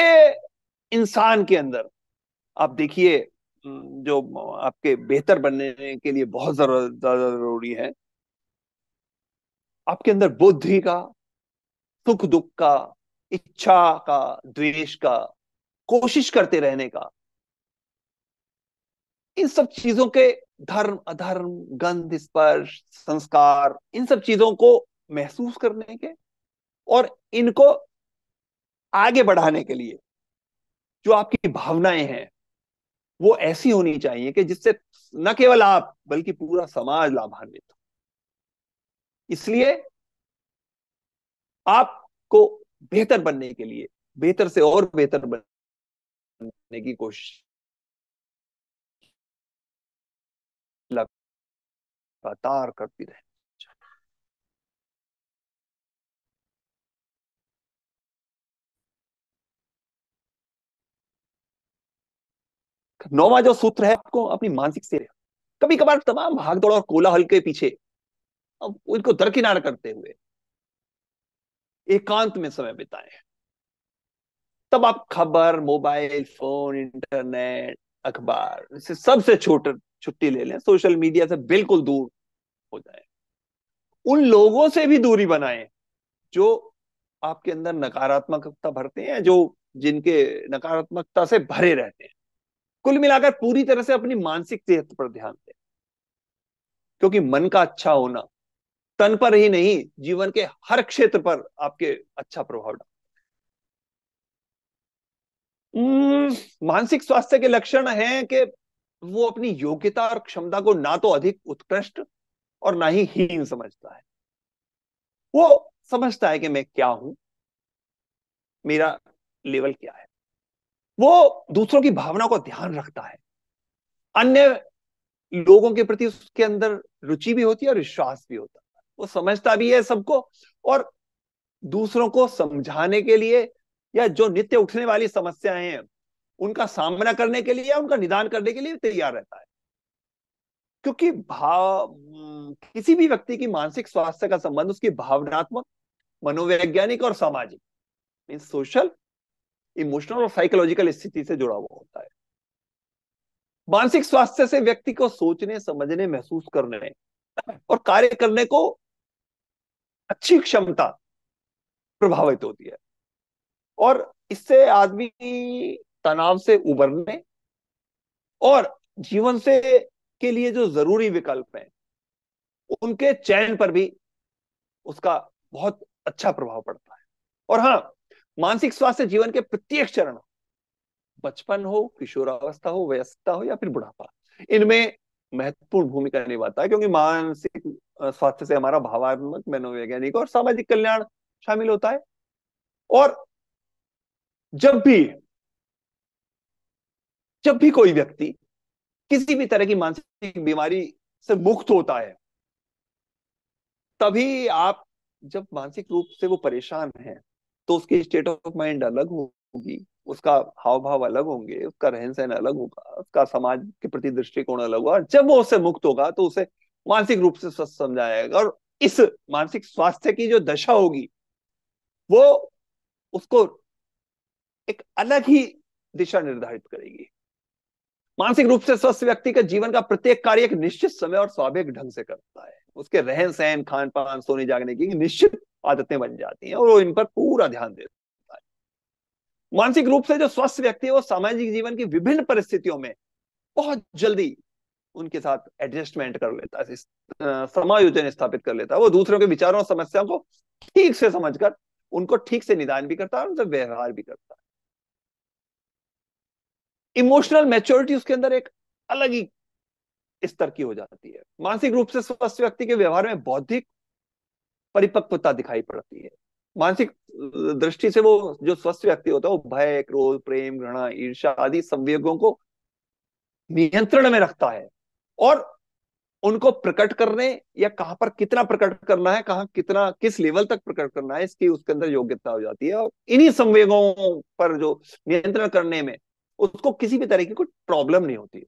इंसान के अंदर आप देखिए जो आपके बेहतर बनने के लिए बहुत जरूरी है आपके अंदर बुद्धि का सुख दुख का इच्छा का द्वेष का कोशिश करते रहने का इन सब चीजों के धर्म अधर्म गंध स्पर्श संस्कार इन सब चीजों को महसूस करने के और इनको आगे बढ़ाने के लिए जो आपकी भावनाएं हैं वो ऐसी होनी चाहिए कि जिससे न केवल आप बल्कि पूरा समाज लाभान्वित हो इसलिए आपको बेहतर बनने के लिए बेहतर से और बेहतर बनने की कोशिश लगातार करती रहे नौवा जो सूत्र है आपको अपनी मानसिक से कभी कभार तमाम भागदौड़ और कोलाहल के पीछे अब उनको दरकिनार करते हुए एकांत में समय बिताए तब आप खबर मोबाइल फोन इंटरनेट अखबार इससे सबसे छोटे छुट्टी ले लें सोशल मीडिया से बिल्कुल दूर हो जाए उन लोगों से भी दूरी बनाए जो आपके अंदर नकारात्मकता भरते हैं जो जिनके नकारात्मकता से भरे रहते हैं कुल मिलाकर पूरी तरह से अपनी मानसिक सेहत पर ध्यान दें क्योंकि मन का अच्छा होना तन पर ही नहीं जीवन के हर क्षेत्र पर आपके अच्छा प्रभाव डाल हम्म, मानसिक स्वास्थ्य के लक्षण है कि वो अपनी योग्यता और क्षमता को ना तो अधिक उत्कृष्ट और ना ही हीन समझता है वो समझता है कि मैं क्या हूं मेरा लेवल क्या है वो दूसरों की भावना को ध्यान रखता है अन्य लोगों के प्रति उसके अंदर रुचि भी होती है और विश्वास भी होता है वो समझता भी है सबको और दूसरों को समझाने के लिए या जो नित्य उठने वाली समस्याएं हैं उनका सामना करने के लिए या उनका निदान करने के लिए तैयार रहता है क्योंकि भाव किसी भी व्यक्ति की मानसिक स्वास्थ्य का संबंध उसकी भावनात्मक मनोवैज्ञानिक और सामाजिक मीन सोशल इमोशनल और साइकोलॉजिकल स्थिति से जुड़ा हुआ होता है मानसिक स्वास्थ्य से व्यक्ति को सोचने समझने महसूस करने और कार्य करने को अच्छी क्षमता प्रभावित होती है और इससे आदमी तनाव से उबरने और जीवन से के लिए जो जरूरी विकल्प हैं उनके चयन पर भी उसका बहुत अच्छा प्रभाव पड़ता है और हाँ मानसिक स्वास्थ्य जीवन के प्रत्येक चरण बचपन हो किशोरावस्था हो व्यस्तता हो या फिर बुढ़ापा इनमें महत्वपूर्ण भूमिका निभाता है क्योंकि मानसिक स्वास्थ्य से हमारा भावात्मक मनोवैज्ञानिक और सामाजिक कल्याण शामिल होता है और जब भी जब भी कोई व्यक्ति किसी भी तरह की मानसिक बीमारी से मुक्त होता है तभी आप जब मानसिक रूप से वो परेशान है तो उसकी स्टेट ऑफ माइंड अलग होगी उसका हाव भाव अलग होंगे उसका रहन सहन अलग होगा उसका समाज के प्रति दृष्टिकोण अलग होगा जब वो उससे मुक्त होगा तो उसे मानसिक रूप से स्वस्थ समझा जाएगा और इस मानसिक स्वास्थ्य की जो दशा होगी वो उसको एक अलग ही दिशा निर्धारित करेगी मानसिक रूप से स्वस्थ व्यक्ति के जीवन का प्रत्येक कार्य एक निश्चित समय और स्वाभाविक ढंग से करता है उसके रहन सहन खान पान सोने जागने की निश्चित आदतें बन जाती हैं और वो इन पर पूरा ध्यान देता है मानसिक रूप से जो स्वस्थ व्यक्ति है वो सामाजिक जीवन की विभिन्न परिस्थितियों में बहुत जल्दी उनके साथ एडजस्टमेंट कर लेता है समायोजन स्थापित कर लेता है वो दूसरों के विचारों और समस्याओं को ठीक से समझकर उनको ठीक से निदान भी करता है और उनसे व्यवहार भी करता है इमोशनल मेच्योरिटी उसके अंदर एक अलग ही स्तर की हो जाती है मानसिक रूप से स्वस्थ व्यक्ति के व्यवहार में बौद्धिक परिपक्वता दिखाई पड़ती है मानसिक दृष्टि से वो जो स्वस्थ व्यक्ति होता है वो भय क्रोध प्रेम घृणा ईर्षा आदि संवेगों को नियंत्रण में रखता है और उनको प्रकट करने या कहां पर कितना प्रकट करना है कहां कितना किस लेवल तक प्रकट करना है इसकी उसके अंदर योग्यता हो जाती है और इन्हीं संवेगों पर जो नियंत्रण करने में उसको किसी भी तरह की कोई प्रॉब्लम नहीं होती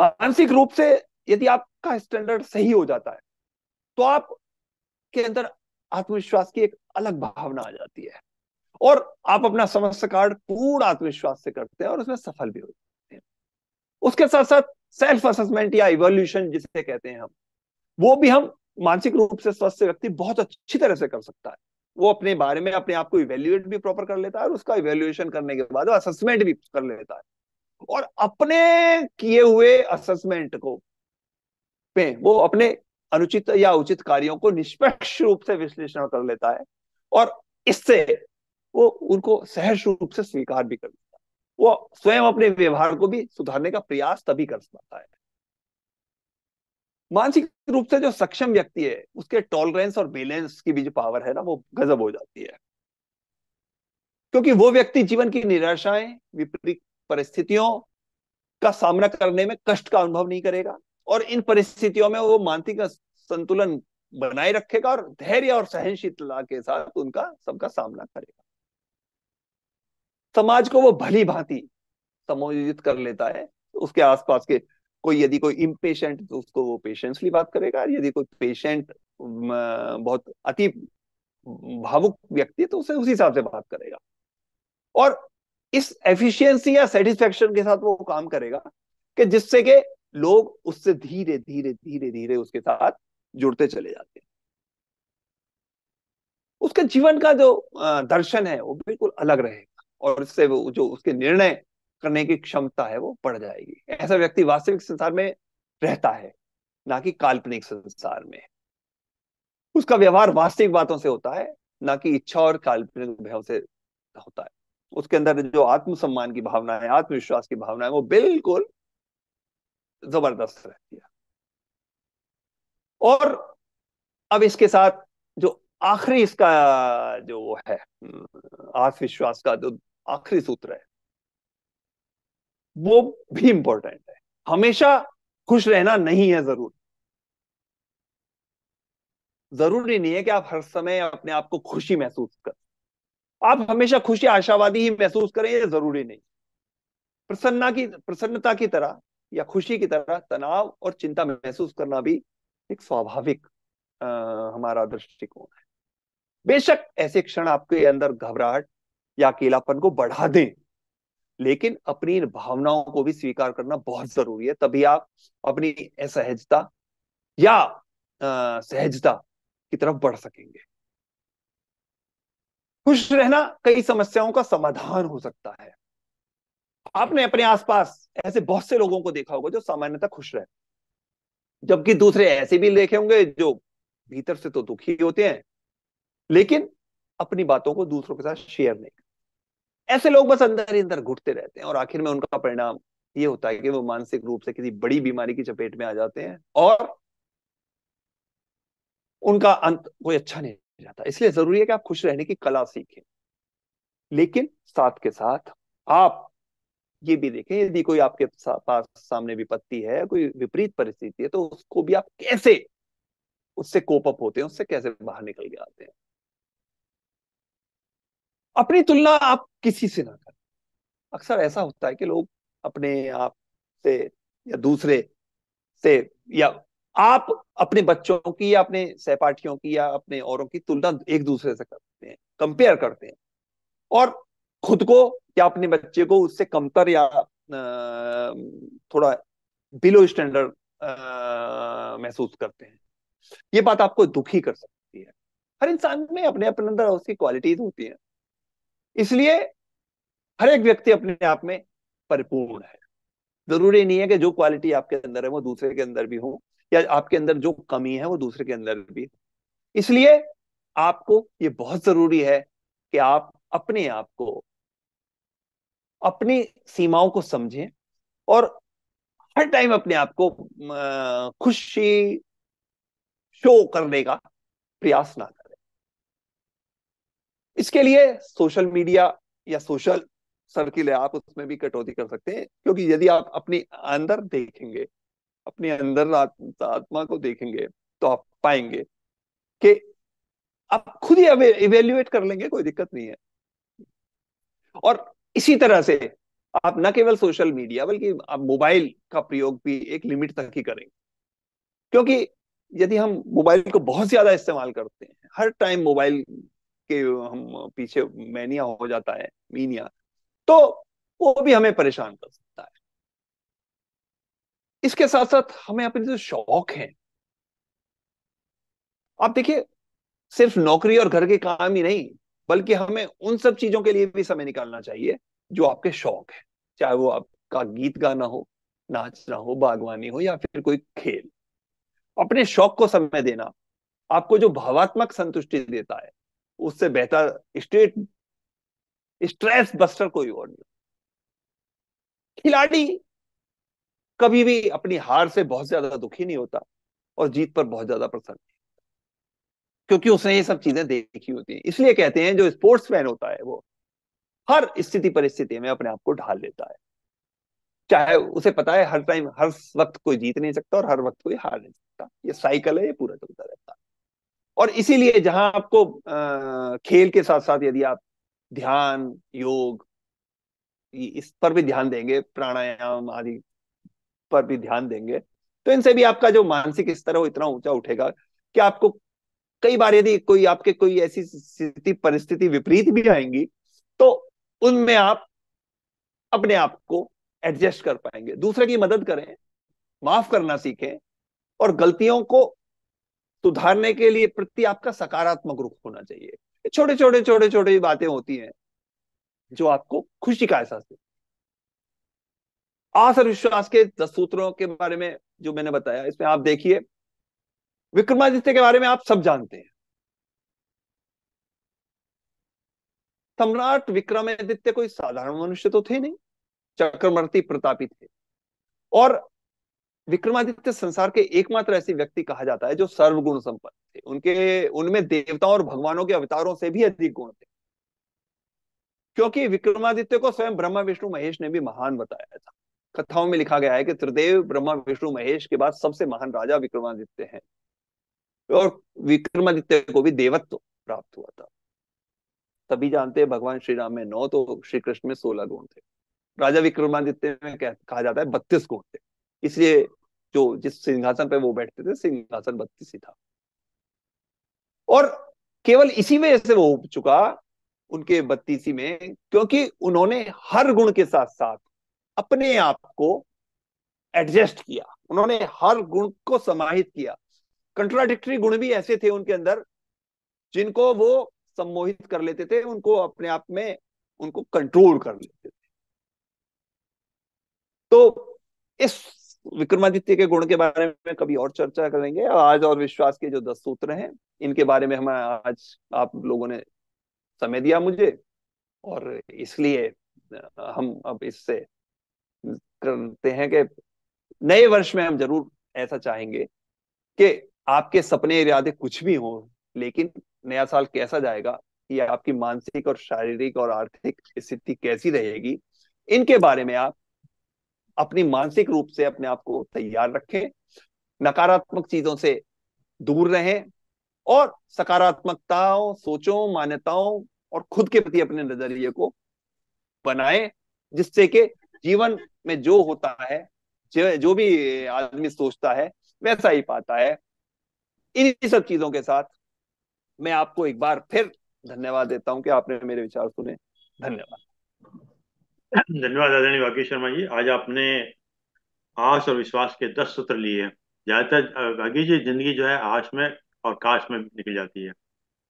मानसिक रूप से यदि आपका स्टैंडर्ड सही हो जाता है तो आप के अंदर आत्मविश्वास की एक अलग भावना आ जाती है और आप अपना समस्त कार्ड पूर्ण आत्मविश्वास से करते हैं और उसमें सफल भी होते हैं उसके साथ साथ सेल्फ असेसमेंट या इवोल्यूशन जिसे कहते हैं हम वो भी हम मानसिक रूप से स्वस्थ व्यक्ति बहुत अच्छी तरह से कर सकता है वो अपने बारे में अपने आप को इवेल्युएट भी प्रॉपर कर लेता है और उसका इवेल्युएशन करने के बाद असेसमेंट भी कर लेता है और अपने किए हुए असेसमेंट को पे वो अपने अनुचित या उचित कार्यों को निष्पक्ष रूप से विश्लेषण कर लेता है और इससे वो उनको सहज रूप से स्वीकार भी कर लेता है वो स्वयं अपने व्यवहार को भी सुधारने का प्रयास तभी कर पाता है मानसिक रूप से जो सक्षम व्यक्ति है उसके टॉलरेंस और बैलेंस की भी जो पावर है ना वो गजब हो जाती है क्योंकि वो व्यक्ति जीवन की निराशाएं विपरीत परिस्थितियों का सामना करने में कष्ट का अनुभव नहीं करेगा और इन परिस्थितियों में वो मानसिक संतुलन बनाए रखेगा और धैर्य और सहनशीलता के साथ उनका सबका सामना करेगा समाज को वो भली भांति समायोजित कर लेता है तो उसके आसपास के कोई यदि कोई इम्पेशेंट तो उसको वो पेशेंसली बात करेगा यदि कोई पेशेंट बहुत अति भावुक व्यक्ति तो उसे उसी हिसाब से बात करेगा और इस एफिशिएंसी या सेटिस्फेक्शन के साथ वो काम करेगा कि जिससे के लोग उससे धीरे धीरे धीरे धीरे उसके साथ जुड़ते चले जाते हैं उसके जीवन का जो दर्शन है वो बिल्कुल अलग रहेगा और उससे वो जो उसके निर्णय करने की क्षमता है वो बढ़ जाएगी ऐसा व्यक्ति वास्तविक संसार में रहता है ना कि काल्पनिक संसार में उसका व्यवहार वास्तविक बातों से होता है ना कि इच्छा और काल्पनिक भाव से होता है उसके अंदर जो आत्मसम्मान की भावना है आत्मविश्वास की भावना है वो बिल्कुल जबरदस्त रहती है और अब इसके साथ आखिरी इसका जो वो है आत्मविश्वास का जो आखिरी सूत्र है वो भी इंपॉर्टेंट है हमेशा खुश रहना नहीं है जरूर जरूरी नहीं है कि आप हर समय अपने आप को खुशी महसूस कर आप हमेशा खुशी आशावादी ही महसूस करें ये जरूरी नहीं प्रसन्ना की प्रसन्नता की तरह या खुशी की तरह तनाव और चिंता महसूस करना भी एक स्वाभाविक आ, हमारा दृष्टिकोण है बेशक ऐसे क्षण आपके अंदर घबराहट या अकेलापन को बढ़ा दें लेकिन अपनी इन भावनाओं को भी स्वीकार करना बहुत जरूरी है तभी आप अपनी असहजता या सहजता की तरफ बढ़ सकेंगे खुश रहना कई समस्याओं का समाधान हो सकता है आपने अपने आसपास ऐसे बहुत से लोगों को देखा होगा जो सामान्यतः खुश रहे जबकि दूसरे ऐसे भी देखे होंगे जो भीतर से तो दुखी होते हैं लेकिन अपनी बातों को दूसरों के साथ शेयर नहीं करते ऐसे लोग बस अंदर ही अंदर घुटते रहते हैं और आखिर में उनका परिणाम ये होता है कि वो मानसिक रूप से किसी बड़ी बीमारी की चपेट में आ जाते हैं और उनका अंत कोई अच्छा नहीं जाता इसलिए जरूरी है कि आप खुश रहने की कला सीखें लेकिन साथ के साथ आप ये भी देखें यदि कोई आपके पास सामने विपत्ति है कोई विपरीत परिस्थिति है तो उसको भी आप कैसे उससे कोप अप होते हैं उससे कैसे बाहर निकल के आते हैं अपनी तुलना आप किसी से ना करें अक्सर ऐसा होता है कि लोग अपने आप से या दूसरे से या आप अपने बच्चों की या अपने सहपाठियों की या अपने औरों की तुलना एक दूसरे से करते हैं कंपेयर करते हैं और खुद को या अपने बच्चे को उससे कमतर या थोड़ा बिलो स्टैंडर्ड महसूस करते हैं ये बात आपको दुखी कर सकती है हर इंसान में अपने अपने अंदर उसकी क्वालिटीज होती हैं इसलिए हर एक व्यक्ति अपने आप में परिपूर्ण है जरूरी नहीं है कि जो क्वालिटी आपके अंदर है वो दूसरे के अंदर भी हो या आपके अंदर जो कमी है वो दूसरे के अंदर भी इसलिए आपको ये बहुत जरूरी है कि आप अपने आप को अपनी सीमाओं को समझें और हर टाइम अपने आप को खुशी शो करने का प्रयास ना इसके लिए सोशल मीडिया या सोशल सर्किल है आप उसमें भी कटौती कर सकते हैं क्योंकि यदि आप अपने अंदर देखेंगे अपने अंदर आत्मा को देखेंगे तो आप पाएंगे कि आप खुद ही इवेल्युएट कर लेंगे कोई दिक्कत नहीं है और इसी तरह से आप न केवल सोशल मीडिया बल्कि आप मोबाइल का प्रयोग भी एक लिमिट तक ही करेंगे क्योंकि यदि हम मोबाइल को बहुत ज्यादा इस्तेमाल करते हैं हर टाइम मोबाइल के हम पीछे मैनिया हो जाता है मीनिया तो वो भी हमें परेशान कर सकता है इसके साथ साथ हमें अपने जो शौक है आप देखिए सिर्फ नौकरी और घर के काम ही नहीं बल्कि हमें उन सब चीजों के लिए भी समय निकालना चाहिए जो आपके शौक है चाहे वो आपका गीत गाना हो नाचना हो बागवानी हो या फिर कोई खेल अपने शौक को समय देना आपको जो भावात्मक संतुष्टि देता है उससे बेहतर स्टेट स्ट्रेस बस्टर कोई और नहीं खिलाड़ी कभी भी अपनी हार से बहुत ज्यादा दुखी नहीं होता और जीत पर बहुत ज्यादा प्रसन्न क्योंकि उसने ये सब चीजें देखी होती हैं इसलिए कहते हैं जो स्पोर्ट्स मैन होता है वो हर स्थिति परिस्थिति में अपने आप को ढाल लेता है चाहे उसे पता है हर टाइम हर वक्त कोई जीत नहीं सकता और हर वक्त कोई हार नहीं सकता ये साइकिल है ये पूरा चलता है और इसीलिए जहां आपको आ, खेल के साथ साथ यदि आप ध्यान योग इस पर भी ध्यान देंगे प्राणायाम आदि पर भी ध्यान देंगे तो इनसे भी आपका जो मानसिक स्तर है वो इतना ऊंचा उठेगा कि आपको कई बार यदि कोई आपके कोई ऐसी स्थिति परिस्थिति विपरीत भी आएंगी तो उनमें आप अपने आप को एडजस्ट कर पाएंगे दूसरे की मदद करें माफ करना सीखें और गलतियों को सुधारने के लिए प्रति आपका सकारात्मक रुख होना चाहिए छोटे छोटे छोटे छोटे बातें होती हैं जो आपको खुशी का एहसास देती आसर विश्वास के दस सूत्रों के बारे में जो मैंने बताया इसमें आप देखिए विक्रमादित्य के बारे में आप सब जानते हैं सम्राट विक्रमादित्य कोई साधारण मनुष्य तो थे नहीं चक्रवर्ती प्रतापी थे और विक्रमादित्य संसार के एकमात्र ऐसे व्यक्ति कहा जाता है जो सर्वगुण संपन्न थे उनके उनमें देवताओं और भगवानों के अवतारों से भी अधिक गुण थे क्योंकि विक्रमादित्य को स्वयं ब्रह्मा विष्णु महेश ने भी महान बताया था कथाओं में लिखा गया है कि त्रिदेव ब्रह्मा विष्णु महेश के बाद सबसे महान राजा विक्रमादित्य हैं और विक्रमादित्य को भी देवत्व प्राप्त हुआ था तभी जानते हैं भगवान श्री राम में नौ तो श्री कृष्ण में सोलह गुण थे राजा विक्रमादित्य में कहा जाता है बत्तीस गुण थे इसलिए जो जिस सिंहासन पर वो बैठते थे सिंहासन बत्तीस ही था और केवल इसी वजह से वो उप चुका उनके बत्तीसी में क्योंकि उन्होंने हर गुण के साथ साथ अपने आप को एडजस्ट किया उन्होंने हर गुण को समाहित किया कंट्राडिक्टरी गुण भी ऐसे थे उनके अंदर जिनको वो सम्मोहित कर लेते थे उनको अपने आप में उनको कंट्रोल कर लेते थे तो इस विक्रमादित्य के गुण के बारे में कभी और चर्चा करेंगे आज और विश्वास के जो दस सूत्र हैं इनके बारे में हम आज आप लोगों ने समय दिया मुझे और इसलिए हम अब इससे करते हैं कि नए वर्ष में हम जरूर ऐसा चाहेंगे कि आपके सपने इरादे कुछ भी हों लेकिन नया साल कैसा जाएगा कि आपकी मानसिक और शारीरिक और आर्थिक स्थिति कैसी रहेगी इनके बारे में आप अपनी मानसिक रूप से अपने आप को तैयार रखें नकारात्मक चीजों से दूर रहें और सकारात्मकताओं सोचों मान्यताओं और खुद के प्रति अपने नजरिए को बनाए जिससे कि जीवन में जो होता है जो, जो भी आदमी सोचता है वैसा ही पाता है इन सब चीजों के साथ मैं आपको एक बार फिर धन्यवाद देता हूं कि आपने मेरे विचार सुने धन्यवाद धन्यवाद आदरणीय वाकेश शर्मा जी आज आपने आश और विश्वास के दस सूत्र लिए हैं ज्यादातर वाकेश जी जिंदगी जो है आश में और काश में निकल जाती है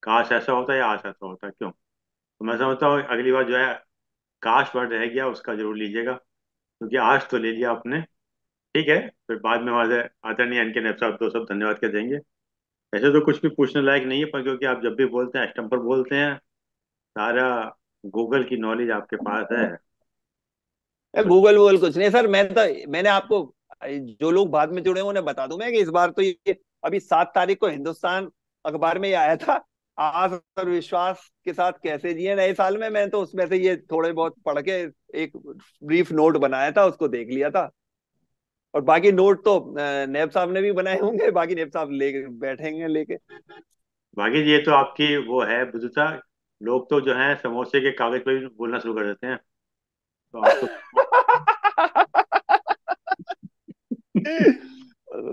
काश ऐसा होता है या आश ऐसा होता है क्यों तो मैं समझता हूँ अगली बार जो है काश वर्ड रह गया उसका जरूर लीजिएगा क्योंकि तो आज तो ले लिया आपने ठीक है फिर बाद में हमारे आदरणीय एन के नेप साहब तो सब धन्यवाद कह देंगे ऐसे तो कुछ भी पूछने लायक नहीं है पर क्योंकि आप जब भी बोलते हैं स्टम्पर बोलते हैं सारा गूगल की नॉलेज आपके पास है गूगल वूगल कुछ नहीं सर मैं तो मैंने आपको जो लोग बाद में जुड़े उन्हें बता दूं मैं कि इस बार तो ये अभी सात तारीख को हिंदुस्तान अखबार में ये आया था आस और विश्वास के साथ कैसे जिए नए साल में मैं तो उसमें से ये थोड़े बहुत पढ़ के एक ब्रीफ नोट बनाया था उसको देख लिया था और बाकी नोट तो नेब साहब ने भी बनाए होंगे बाकी नेब साहब ले बैठेंगे लेके बाकी ये तो आपकी वो है बुद्धता लोग तो जो है समोसे के कागज पर भी बोलना शुरू कर देते हैं तो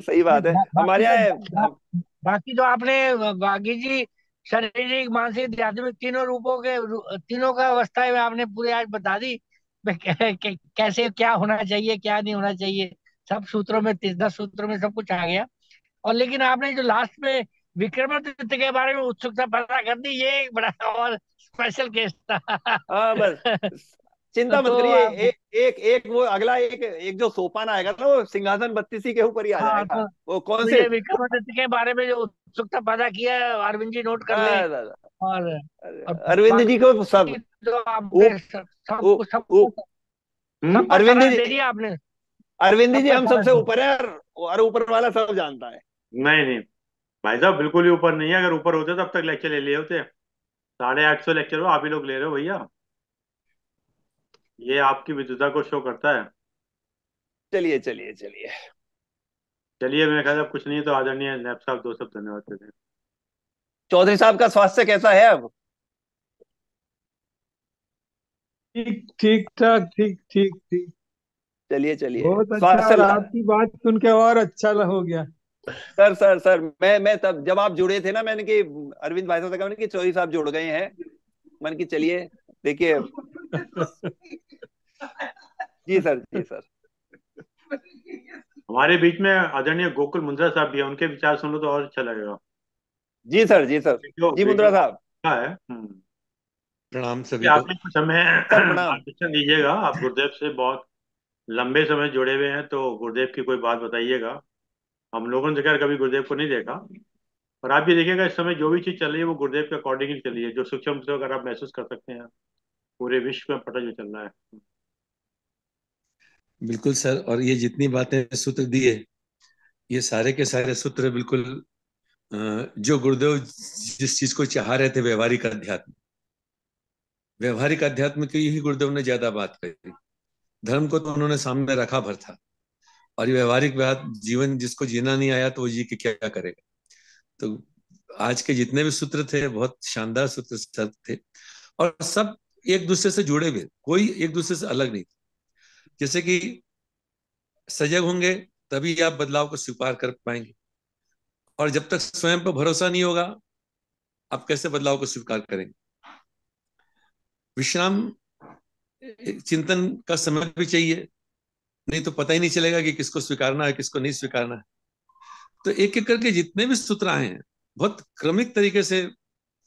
सही बात है तो हमारे यहाँ बाकी जो तो आपने बागी जी शारीरिक मानसिक आध्यात्मिक तीनों रूपों के तीनों का अवस्थाएं आपने पूरे आज बता दी कैसे क्या होना चाहिए क्या नहीं होना चाहिए सब सूत्रों में तीस दस सूत्रों में सब कुछ आ गया और लेकिन आपने जो लास्ट में विक्रमादित्य के बारे में उत्सुकता पैदा कर दी ये एक बड़ा और स्पेशल केस था हाँ बस चिंता मत तो करिए एक एक वो अगला एक एक जो सोपान आएगा ना वो सिंहासन बत्तीसी के ऊपर ही आ हाँ, जाएगा हाँ, वो कौन तो से विक्रमादित्य के बारे में जो उत्सुकता पैदा किया अरविंद जी नोट कर हाँ, ले अरविंद जी को सब हम्म, अरविंद जी आपने अरविंद जी हम सबसे ऊपर है और ऊपर वाला सब जानता है नहीं नहीं भाई साहब बिल्कुल ही ऊपर नहीं है अगर ऊपर होते तो अब तक लेक्चर ले लिए होते साढ़े आठ सौ लेक्चर हो आप ही लोग ले रहे हो भैया ये आपकी विद्युता को शो करता है चलिए चलिए चलिए चलिए मेरे ख्याल कुछ नहीं तो आदरणीय नैब साहब दो सब धन्यवाद देते चौधरी साहब का स्वास्थ्य कैसा है अब ठीक ठीक ठाक ठीक ठीक ठीक चलिए चलिए बहुत अच्छा आपकी बात सुन के और अच्छा हो गया सर सर सर मैं मैं तब जब आप जुड़े थे ना मैंने कि अरविंद भाई साहब से कहा कि चौधरी साहब जुड़ गए हैं मैंने कि चलिए देखिए जी सर जी सर हमारे बीच में आदरणीय गोकुल मुंद्रा साहब भी है उनके विचार सुन लो तो और अच्छा लगेगा जी सर जी सर जी मुंद्रा साहब हाँ, है हम्म। प्रणाम सभी आपने कुछ समय प्रणाम आप गुरुदेव से बहुत लंबे समय जुड़े हुए हैं तो गुरुदेव की कोई बात बताइएगा हम लोगों ने खैर कभी गुरुदेव को नहीं देखा और आप भी देखिएगा इस समय जो भी चीज़ चल रही है वो गुरुदेव के अकॉर्डिंगली चल रही है जो सूक्ष्म अगर आप महसूस कर सकते हैं पूरे विश्व में पता जो चल रहा है बिल्कुल सर और ये जितनी बातें सूत्र दिए ये सारे के सारे सूत्र बिल्कुल जो गुरुदेव जिस चीज को चाह रहे थे व्यवहारिक अध्यात्म व्यवहारिक अध्यात्म की ही गुरुदेव ने ज्यादा बात कही धर्म को तो उन्होंने सामने रखा भर था और व्यवहारिक जीवन जिसको जीना नहीं आया तो वो जी के क्या करेगा तो आज के जितने भी सूत्र थे बहुत शानदार सूत्र सर थे और सब एक दूसरे से जुड़े हुए कोई एक दूसरे से अलग नहीं जैसे कि सजग होंगे तभी आप बदलाव को स्वीकार कर पाएंगे और जब तक स्वयं पर भरोसा नहीं होगा आप कैसे बदलाव को स्वीकार करेंगे विश्राम चिंतन का समय भी चाहिए नहीं तो पता ही नहीं चलेगा कि किसको स्वीकारना है किसको नहीं स्वीकारना है तो एक एक करके जितने भी सूत्र आए हैं बहुत क्रमिक तरीके से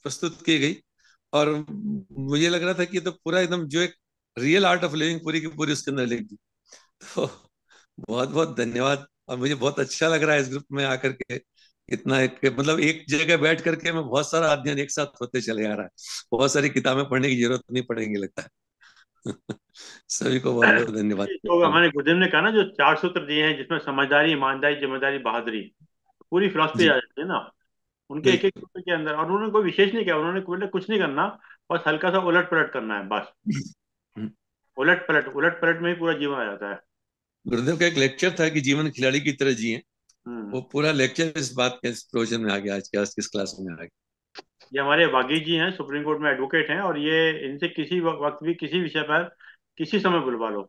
प्रस्तुत की गई और मुझे लग रहा था कि तो पूरा एकदम जो एक रियल आर्ट ऑफ लिविंग पूरी की पूरी उसके अंदर लिख दी तो बहुत बहुत धन्यवाद और मुझे बहुत अच्छा लग रहा है इस ग्रुप में आकर के इतना एक मतलब एक जगह बैठ करके मैं बहुत सारा अध्ययन एक साथ होते चले आ रहा है बहुत सारी किताबें पढ़ने की जरूरत नहीं पड़ेगी लगता है सभी को बहुत बहुत धन्यवाद तो हमारे गुरुदेव ने कहा ना जो चार सूत्र दिए हैं जिसमें समझदारी ईमानदारी जिम्मेदारी बहादुरी पूरी फिलोसफी आ जाती है ना उनके एक एक सूत्र के अंदर और उन्होंने कोई विशेष नहीं किया उन्होंने कुछ नहीं करना बस हल्का सा उलट पलट करना है बस उलट पलट उलट पलट में ही पूरा जीवन आ जाता है गुरुदेव का एक लेक्चर था कि जीवन खिलाड़ी की तरह जिए हम्म। वो पूरा लेक्चर इस बात के इस में आ गया आज के आज किस क्लास में आ गया ये हमारे बागी जी हैं सुप्रीम कोर्ट में एडवोकेट हैं और ये इनसे किसी वक्त भी किसी विषय पर किसी समय बुलवा लो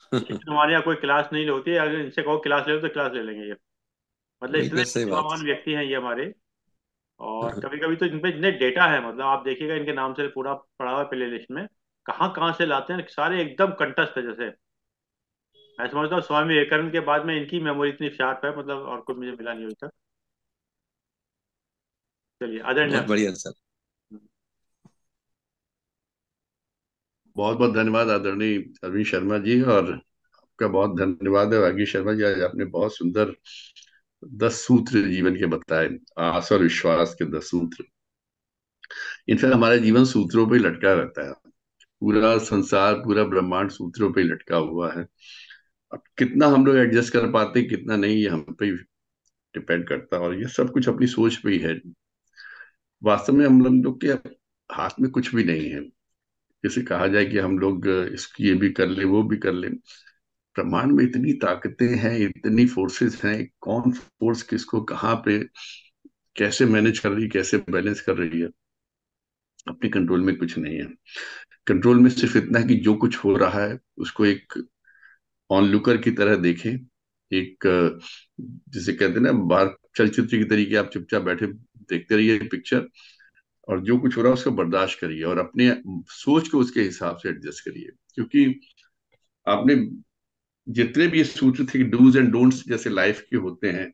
हमारे यहाँ कोई क्लास नहीं होती है अगर इनसे कहो क्लास ले लो तो क्लास ले लेंगे ये मतलब इतने महान व्यक्ति हैं ये हमारे और कभी कभी तो इनपे इतने डेटा है मतलब आप देखिएगा इनके नाम से पूरा पड़ा हुआ प्ले लिस्ट में कहाँ कहाँ से लाते हैं सारे एकदम कंटस्ट है जैसे मैं समझता हूँ स्वामी विवेकानंद के बाद में इनकी मेमोरी इतनी शार्प है मतलब और कुछ मुझे मिला नहीं अभी तक चलिए बढ़िया सर बहुत बहुत धन्यवाद आदरणीय अरविंद शर्मा जी और आपका बहुत धन्यवाद है रागी शर्मा जी आज आपने बहुत सुंदर दस सूत्र जीवन के बताए आस और विश्वास के दस सूत्र इनफैक्ट हमारे जीवन सूत्रों पर लटका रहता है पूरा संसार पूरा ब्रह्मांड सूत्रों पे लटका हुआ है अब कितना हम लोग एडजस्ट कर पाते कितना नहीं ये हम पे डिपेंड करता है और ये सब कुछ अपनी सोच पे ही है वास्तव में हम लोग के हाथ में कुछ भी नहीं है जैसे कहा जाए कि हम लोग इसकी ये भी कर ले वो भी कर ले ब्रह्मांड में इतनी ताकतें हैं इतनी फोर्सेस हैं कौन फोर्स किसको कहाँ पे कैसे मैनेज कर रही कैसे बैलेंस कर रही है अपने कंट्रोल में कुछ नहीं है कंट्रोल में सिर्फ इतना है कि जो कुछ हो रहा है उसको एक ऑन लुकर की तरह देखें एक जिसे कहते हैं ना बाहर चलचित्र की तरीके आप चुपचाप बैठे देखते रहिए पिक्चर और जो कुछ हो रहा है उसको बर्दाश्त करिए और अपने सोच को उसके हिसाब से एडजस्ट करिए क्योंकि आपने जितने भी सूत्र थे डूज एंड डोंट्स जैसे लाइफ के होते हैं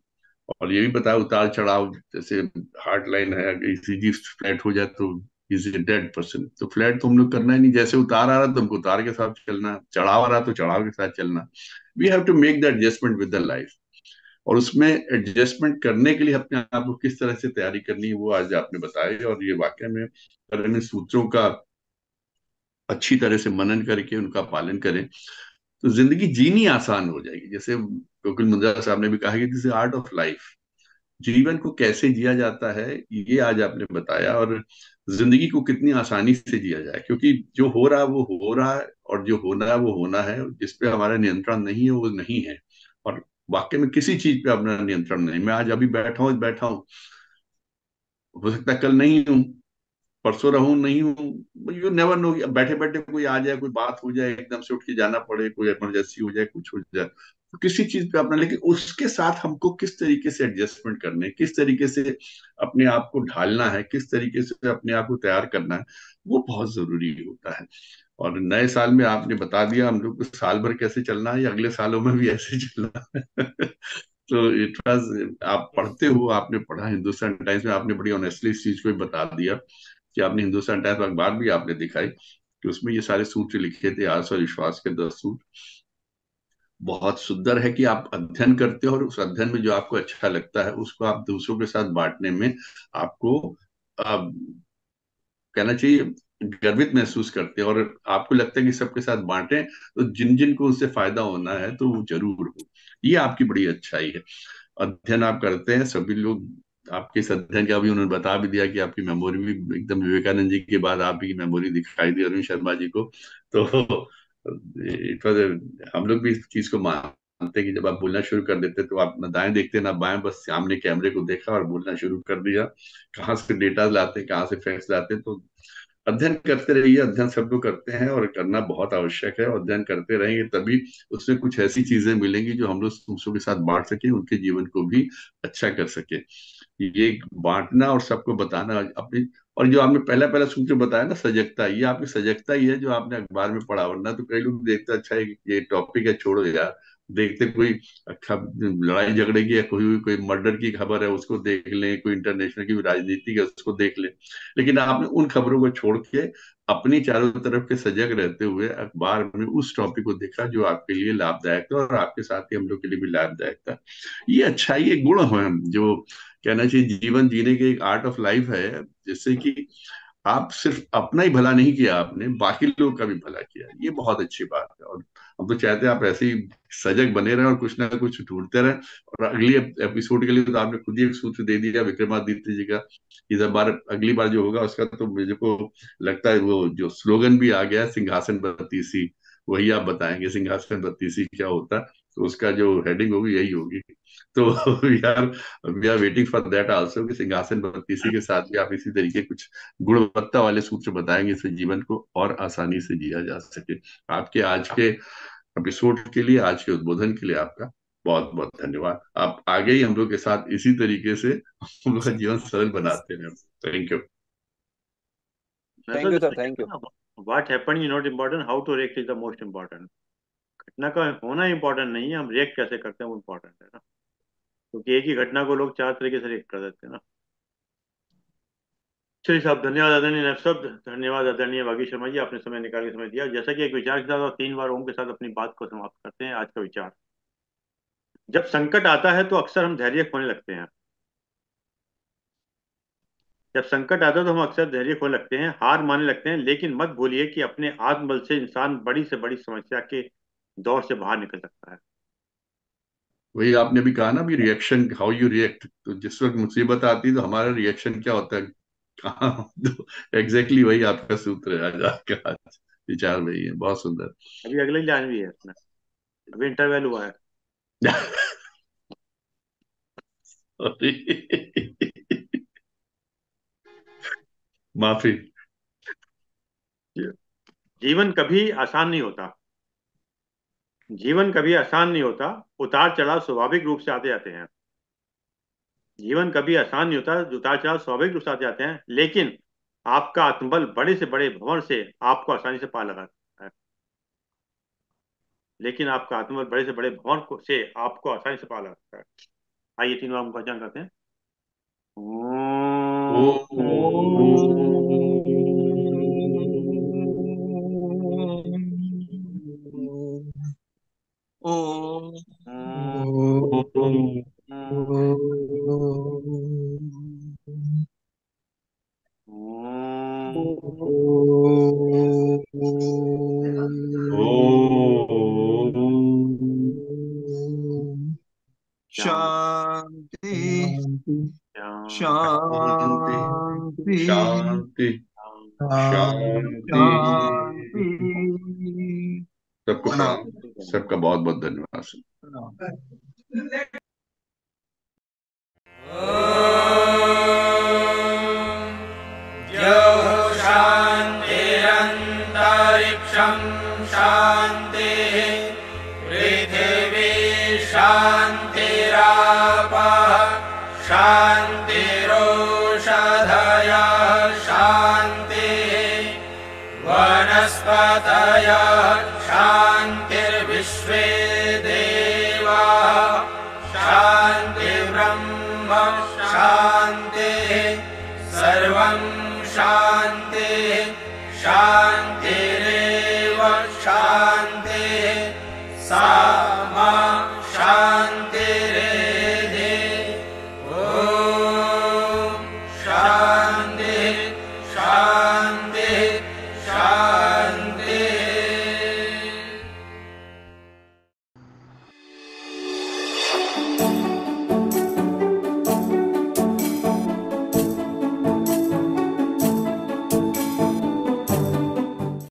और ये भी बताया उतार चढ़ाव जैसे हार्ट लाइन है अगर फ्लैट हो जाए तो इज ए डेड पर्सन तो फ्लैट तो हम लोग करना ही नहीं जैसे उतार आ रहा तो हमको उतार के साथ चलना चढ़ाव आ रहा तो चढ़ाव के साथ चलना we have to make the adjustment with the life और उसमें एडजस्टमेंट करने के लिए अपने आप को किस तरह से तैयारी करनी है वो आज आपने बताया और ये वाक्य में करण सूत्रों का अच्छी तरह से मनन करके उनका पालन करें तो जिंदगी जीनी आसान हो जाएगी जैसे गोकुल मुंद्रा साहब ने भी कहा कि दिस आर्ट ऑफ लाइफ जीवन को कैसे जिया जाता है ये आज आपने बताया और जिंदगी को कितनी आसानी से जिया जाए क्योंकि जो हो रहा है वो हो रहा है और जो होना है वो होना है जिसपे हमारा नियंत्रण नहीं है वो नहीं है और वाक्य में किसी चीज पे अपना नियंत्रण नहीं मैं आज अभी बैठा हूं बैठा हूं हो सकता कल नहीं हूं परसों रहूं नहीं हूं यू नेवर नो बैठे बैठे कोई आ जाए कोई बात हो जाए एकदम से उठ के जाना पड़े कोई इमरजेंसी हो जाए कुछ हो जाए किसी चीज पे अपना लेकिन उसके साथ हमको किस तरीके से एडजस्टमेंट करने किस तरीके से अपने आप को ढालना है किस तरीके से अपने आप को तैयार करना है वो बहुत जरूरी होता है और नए साल में आपने बता दिया हम लोग को साल भर कैसे चलना है या अगले सालों में भी ऐसे चलना है तो इट वॉज आप पढ़ते हो आपने पढ़ा हिंदुस्तान टाइम्स में आपने बड़ी ऑनेस्टली इस चीज को बता दिया कि आपने हिंदुस्तान टाइम्स अखबार भी आपने दिखाई कि उसमें ये सारे सूत्र लिखे थे आस और विश्वास के दस सूत्र बहुत सुंदर है कि आप अध्ययन करते हो और उस अध्ययन में जो आपको अच्छा लगता है उसको आप दूसरों के साथ बांटने में आपको आप, कहना चाहिए गर्वित महसूस करते हैं और आपको लगता है कि सबके साथ बांटे तो जिन जिन को उससे फायदा होना है तो वो जरूर हो ये आपकी बड़ी अच्छाई है अध्ययन आप करते हैं सभी लोग आपके इस अध्ययन का भी उन्होंने बता भी दिया कि आपकी मेमोरी भी एकदम विवेकानंद जी के बाद आप मेमोरी दिखाई दी अरुण शर्मा जी को तो इट वॉज हम लोग भी इस चीज को मानते कि जब आप बोलना शुरू कर देते तो आप ना दाएं देखते ना बाएं बस सामने कैमरे को देखा और बोलना शुरू कर दिया कहाँ से डेटा लाते कहाँ से फैक्ट्स लाते तो अध्ययन करते रहिए अध्ययन सबको करते हैं और करना बहुत आवश्यक है अध्ययन करते रहेंगे तभी उसमें कुछ ऐसी चीजें मिलेंगी जो हम लोग दूसरों के साथ बांट सके उनके जीवन को भी अच्छा कर सके ये बांटना और सबको बताना अपनी और जो आपने पहला पहला सूत्र बताया ना सजगता ये आपकी सजगता ही है जो आपने अखबार में पढ़ा वरना तो कई लोग देखते अच्छा है ये टॉपिक है छोड़ो यार देखते कोई अच्छा लड़ाई झगड़े की या कोई कोई मर्डर की खबर है उसको देख लें कोई इंटरनेशनल की राजनीति है उसको देख लें लेकिन आपने उन खबरों को छोड़ के अपनी चारों तरफ के सजग रहते हुए अखबार में उस टॉपिक को देखा जो आपके लिए लाभदायक था और आपके साथ ही हम लोग के लिए भी लाभदायक था ये अच्छा ये गुण है जो कहना चाहिए जीवन जीने के एक आर्ट ऑफ लाइफ है जिससे कि आप सिर्फ अपना ही भला नहीं किया आपने बाकी लोगों का भी भला किया ये बहुत अच्छी बात है और हम तो चाहते हैं आप ऐसे ही सजग बने रहें और कुछ ना कुछ ढूंढते रहें और अगली एपिसोड के लिए तो आपने खुद ही एक सूत्र दे दिया विक्रमादित्य जी का इस बार अगली बार जो होगा उसका तो मुझे को लगता है वो जो स्लोगन भी आ गया सिंहासन बत्तीसी वही आप बताएंगे सिंहासन बत्तीसी क्या होता है तो उसका जो हेडिंग होगी यही होगी तो we are we are waiting for that also कि सिंहासन बत्तीसी के साथ भी आप इसी तरीके कुछ गुणवत्ता वाले सूत्र बताएंगे इससे जीवन को और आसानी से जिया जा सके आपके आज के एपिसोड के लिए आज के उद्बोधन के लिए आपका बहुत बहुत धन्यवाद आप आगे ही हम लोग के साथ इसी तरीके से हम लोग का जीवन सरल बनाते रहे thank you thank you happen is not important how to react is the most important घटना का होना इम्पोर्टेंट नहीं है हम रिएक्ट कैसे करते हैं वो इम्पोर्टेंट है ना क्योंकि एक ही घटना को लोग चार तरीके से रिएक्ट कर देते हैं ना चलिए साहब धन्यवाद आदरणीय नफ साहब धन्यवाद आदरणीय बागी शर्मा जी आपने समय निकाल के समय दिया जैसा कि एक विचार के साथ और तीन बार ओम के साथ अपनी बात को समाप्त करते हैं आज का विचार जब संकट आता है तो अक्सर हम धैर्य खोने लगते हैं जब संकट आता है तो हम अक्सर धैर्य खोने लगते हैं हार मानने लगते हैं लेकिन मत भूलिए कि अपने आत्मबल से इंसान बड़ी से बड़ी समस्या के दौर से बाहर निकल सकता है वही आपने भी कहा ना भी रिएक्शन हाउ यू रिएक्ट तो जिस वक्त मुसीबत आती है तो हमारा रिएक्शन क्या होता है हाँ, तो एग्जैक्टली वही आपका सूत्र है आज आपका विचार वही है बहुत सुंदर अभी अगले जान भी है अपना अभी इंटरवेल हुआ है माफी जीवन कभी आसान नहीं होता जीवन कभी आसान नहीं होता उतार चढ़ाव स्वाभाविक रूप से आते जाते हैं जीवन कभी आसान नहीं होता उतार चढ़ाव स्वाभाविक रूप से आते जाते हैं लेकिन आपका आत्मबल बड़े से बड़े भवन से आपको आसानी से पार लगाता है लेकिन आपका आत्मबल बड़े से बड़े भवन को से आपको आसानी से पार लगा है आइए तीन बार हम करते हैं ओ, ओ, ओ, ओ, ओ, ओ, ओ, ओ, Om. Shanti Shanti. Shanti. Shanti. Shanti. Shanti. Shanti. सबका बहुत बहुत धन्यवाद हाँ। शान्तेः सर्वम् शान्तेः शान्तिरेव शान्ति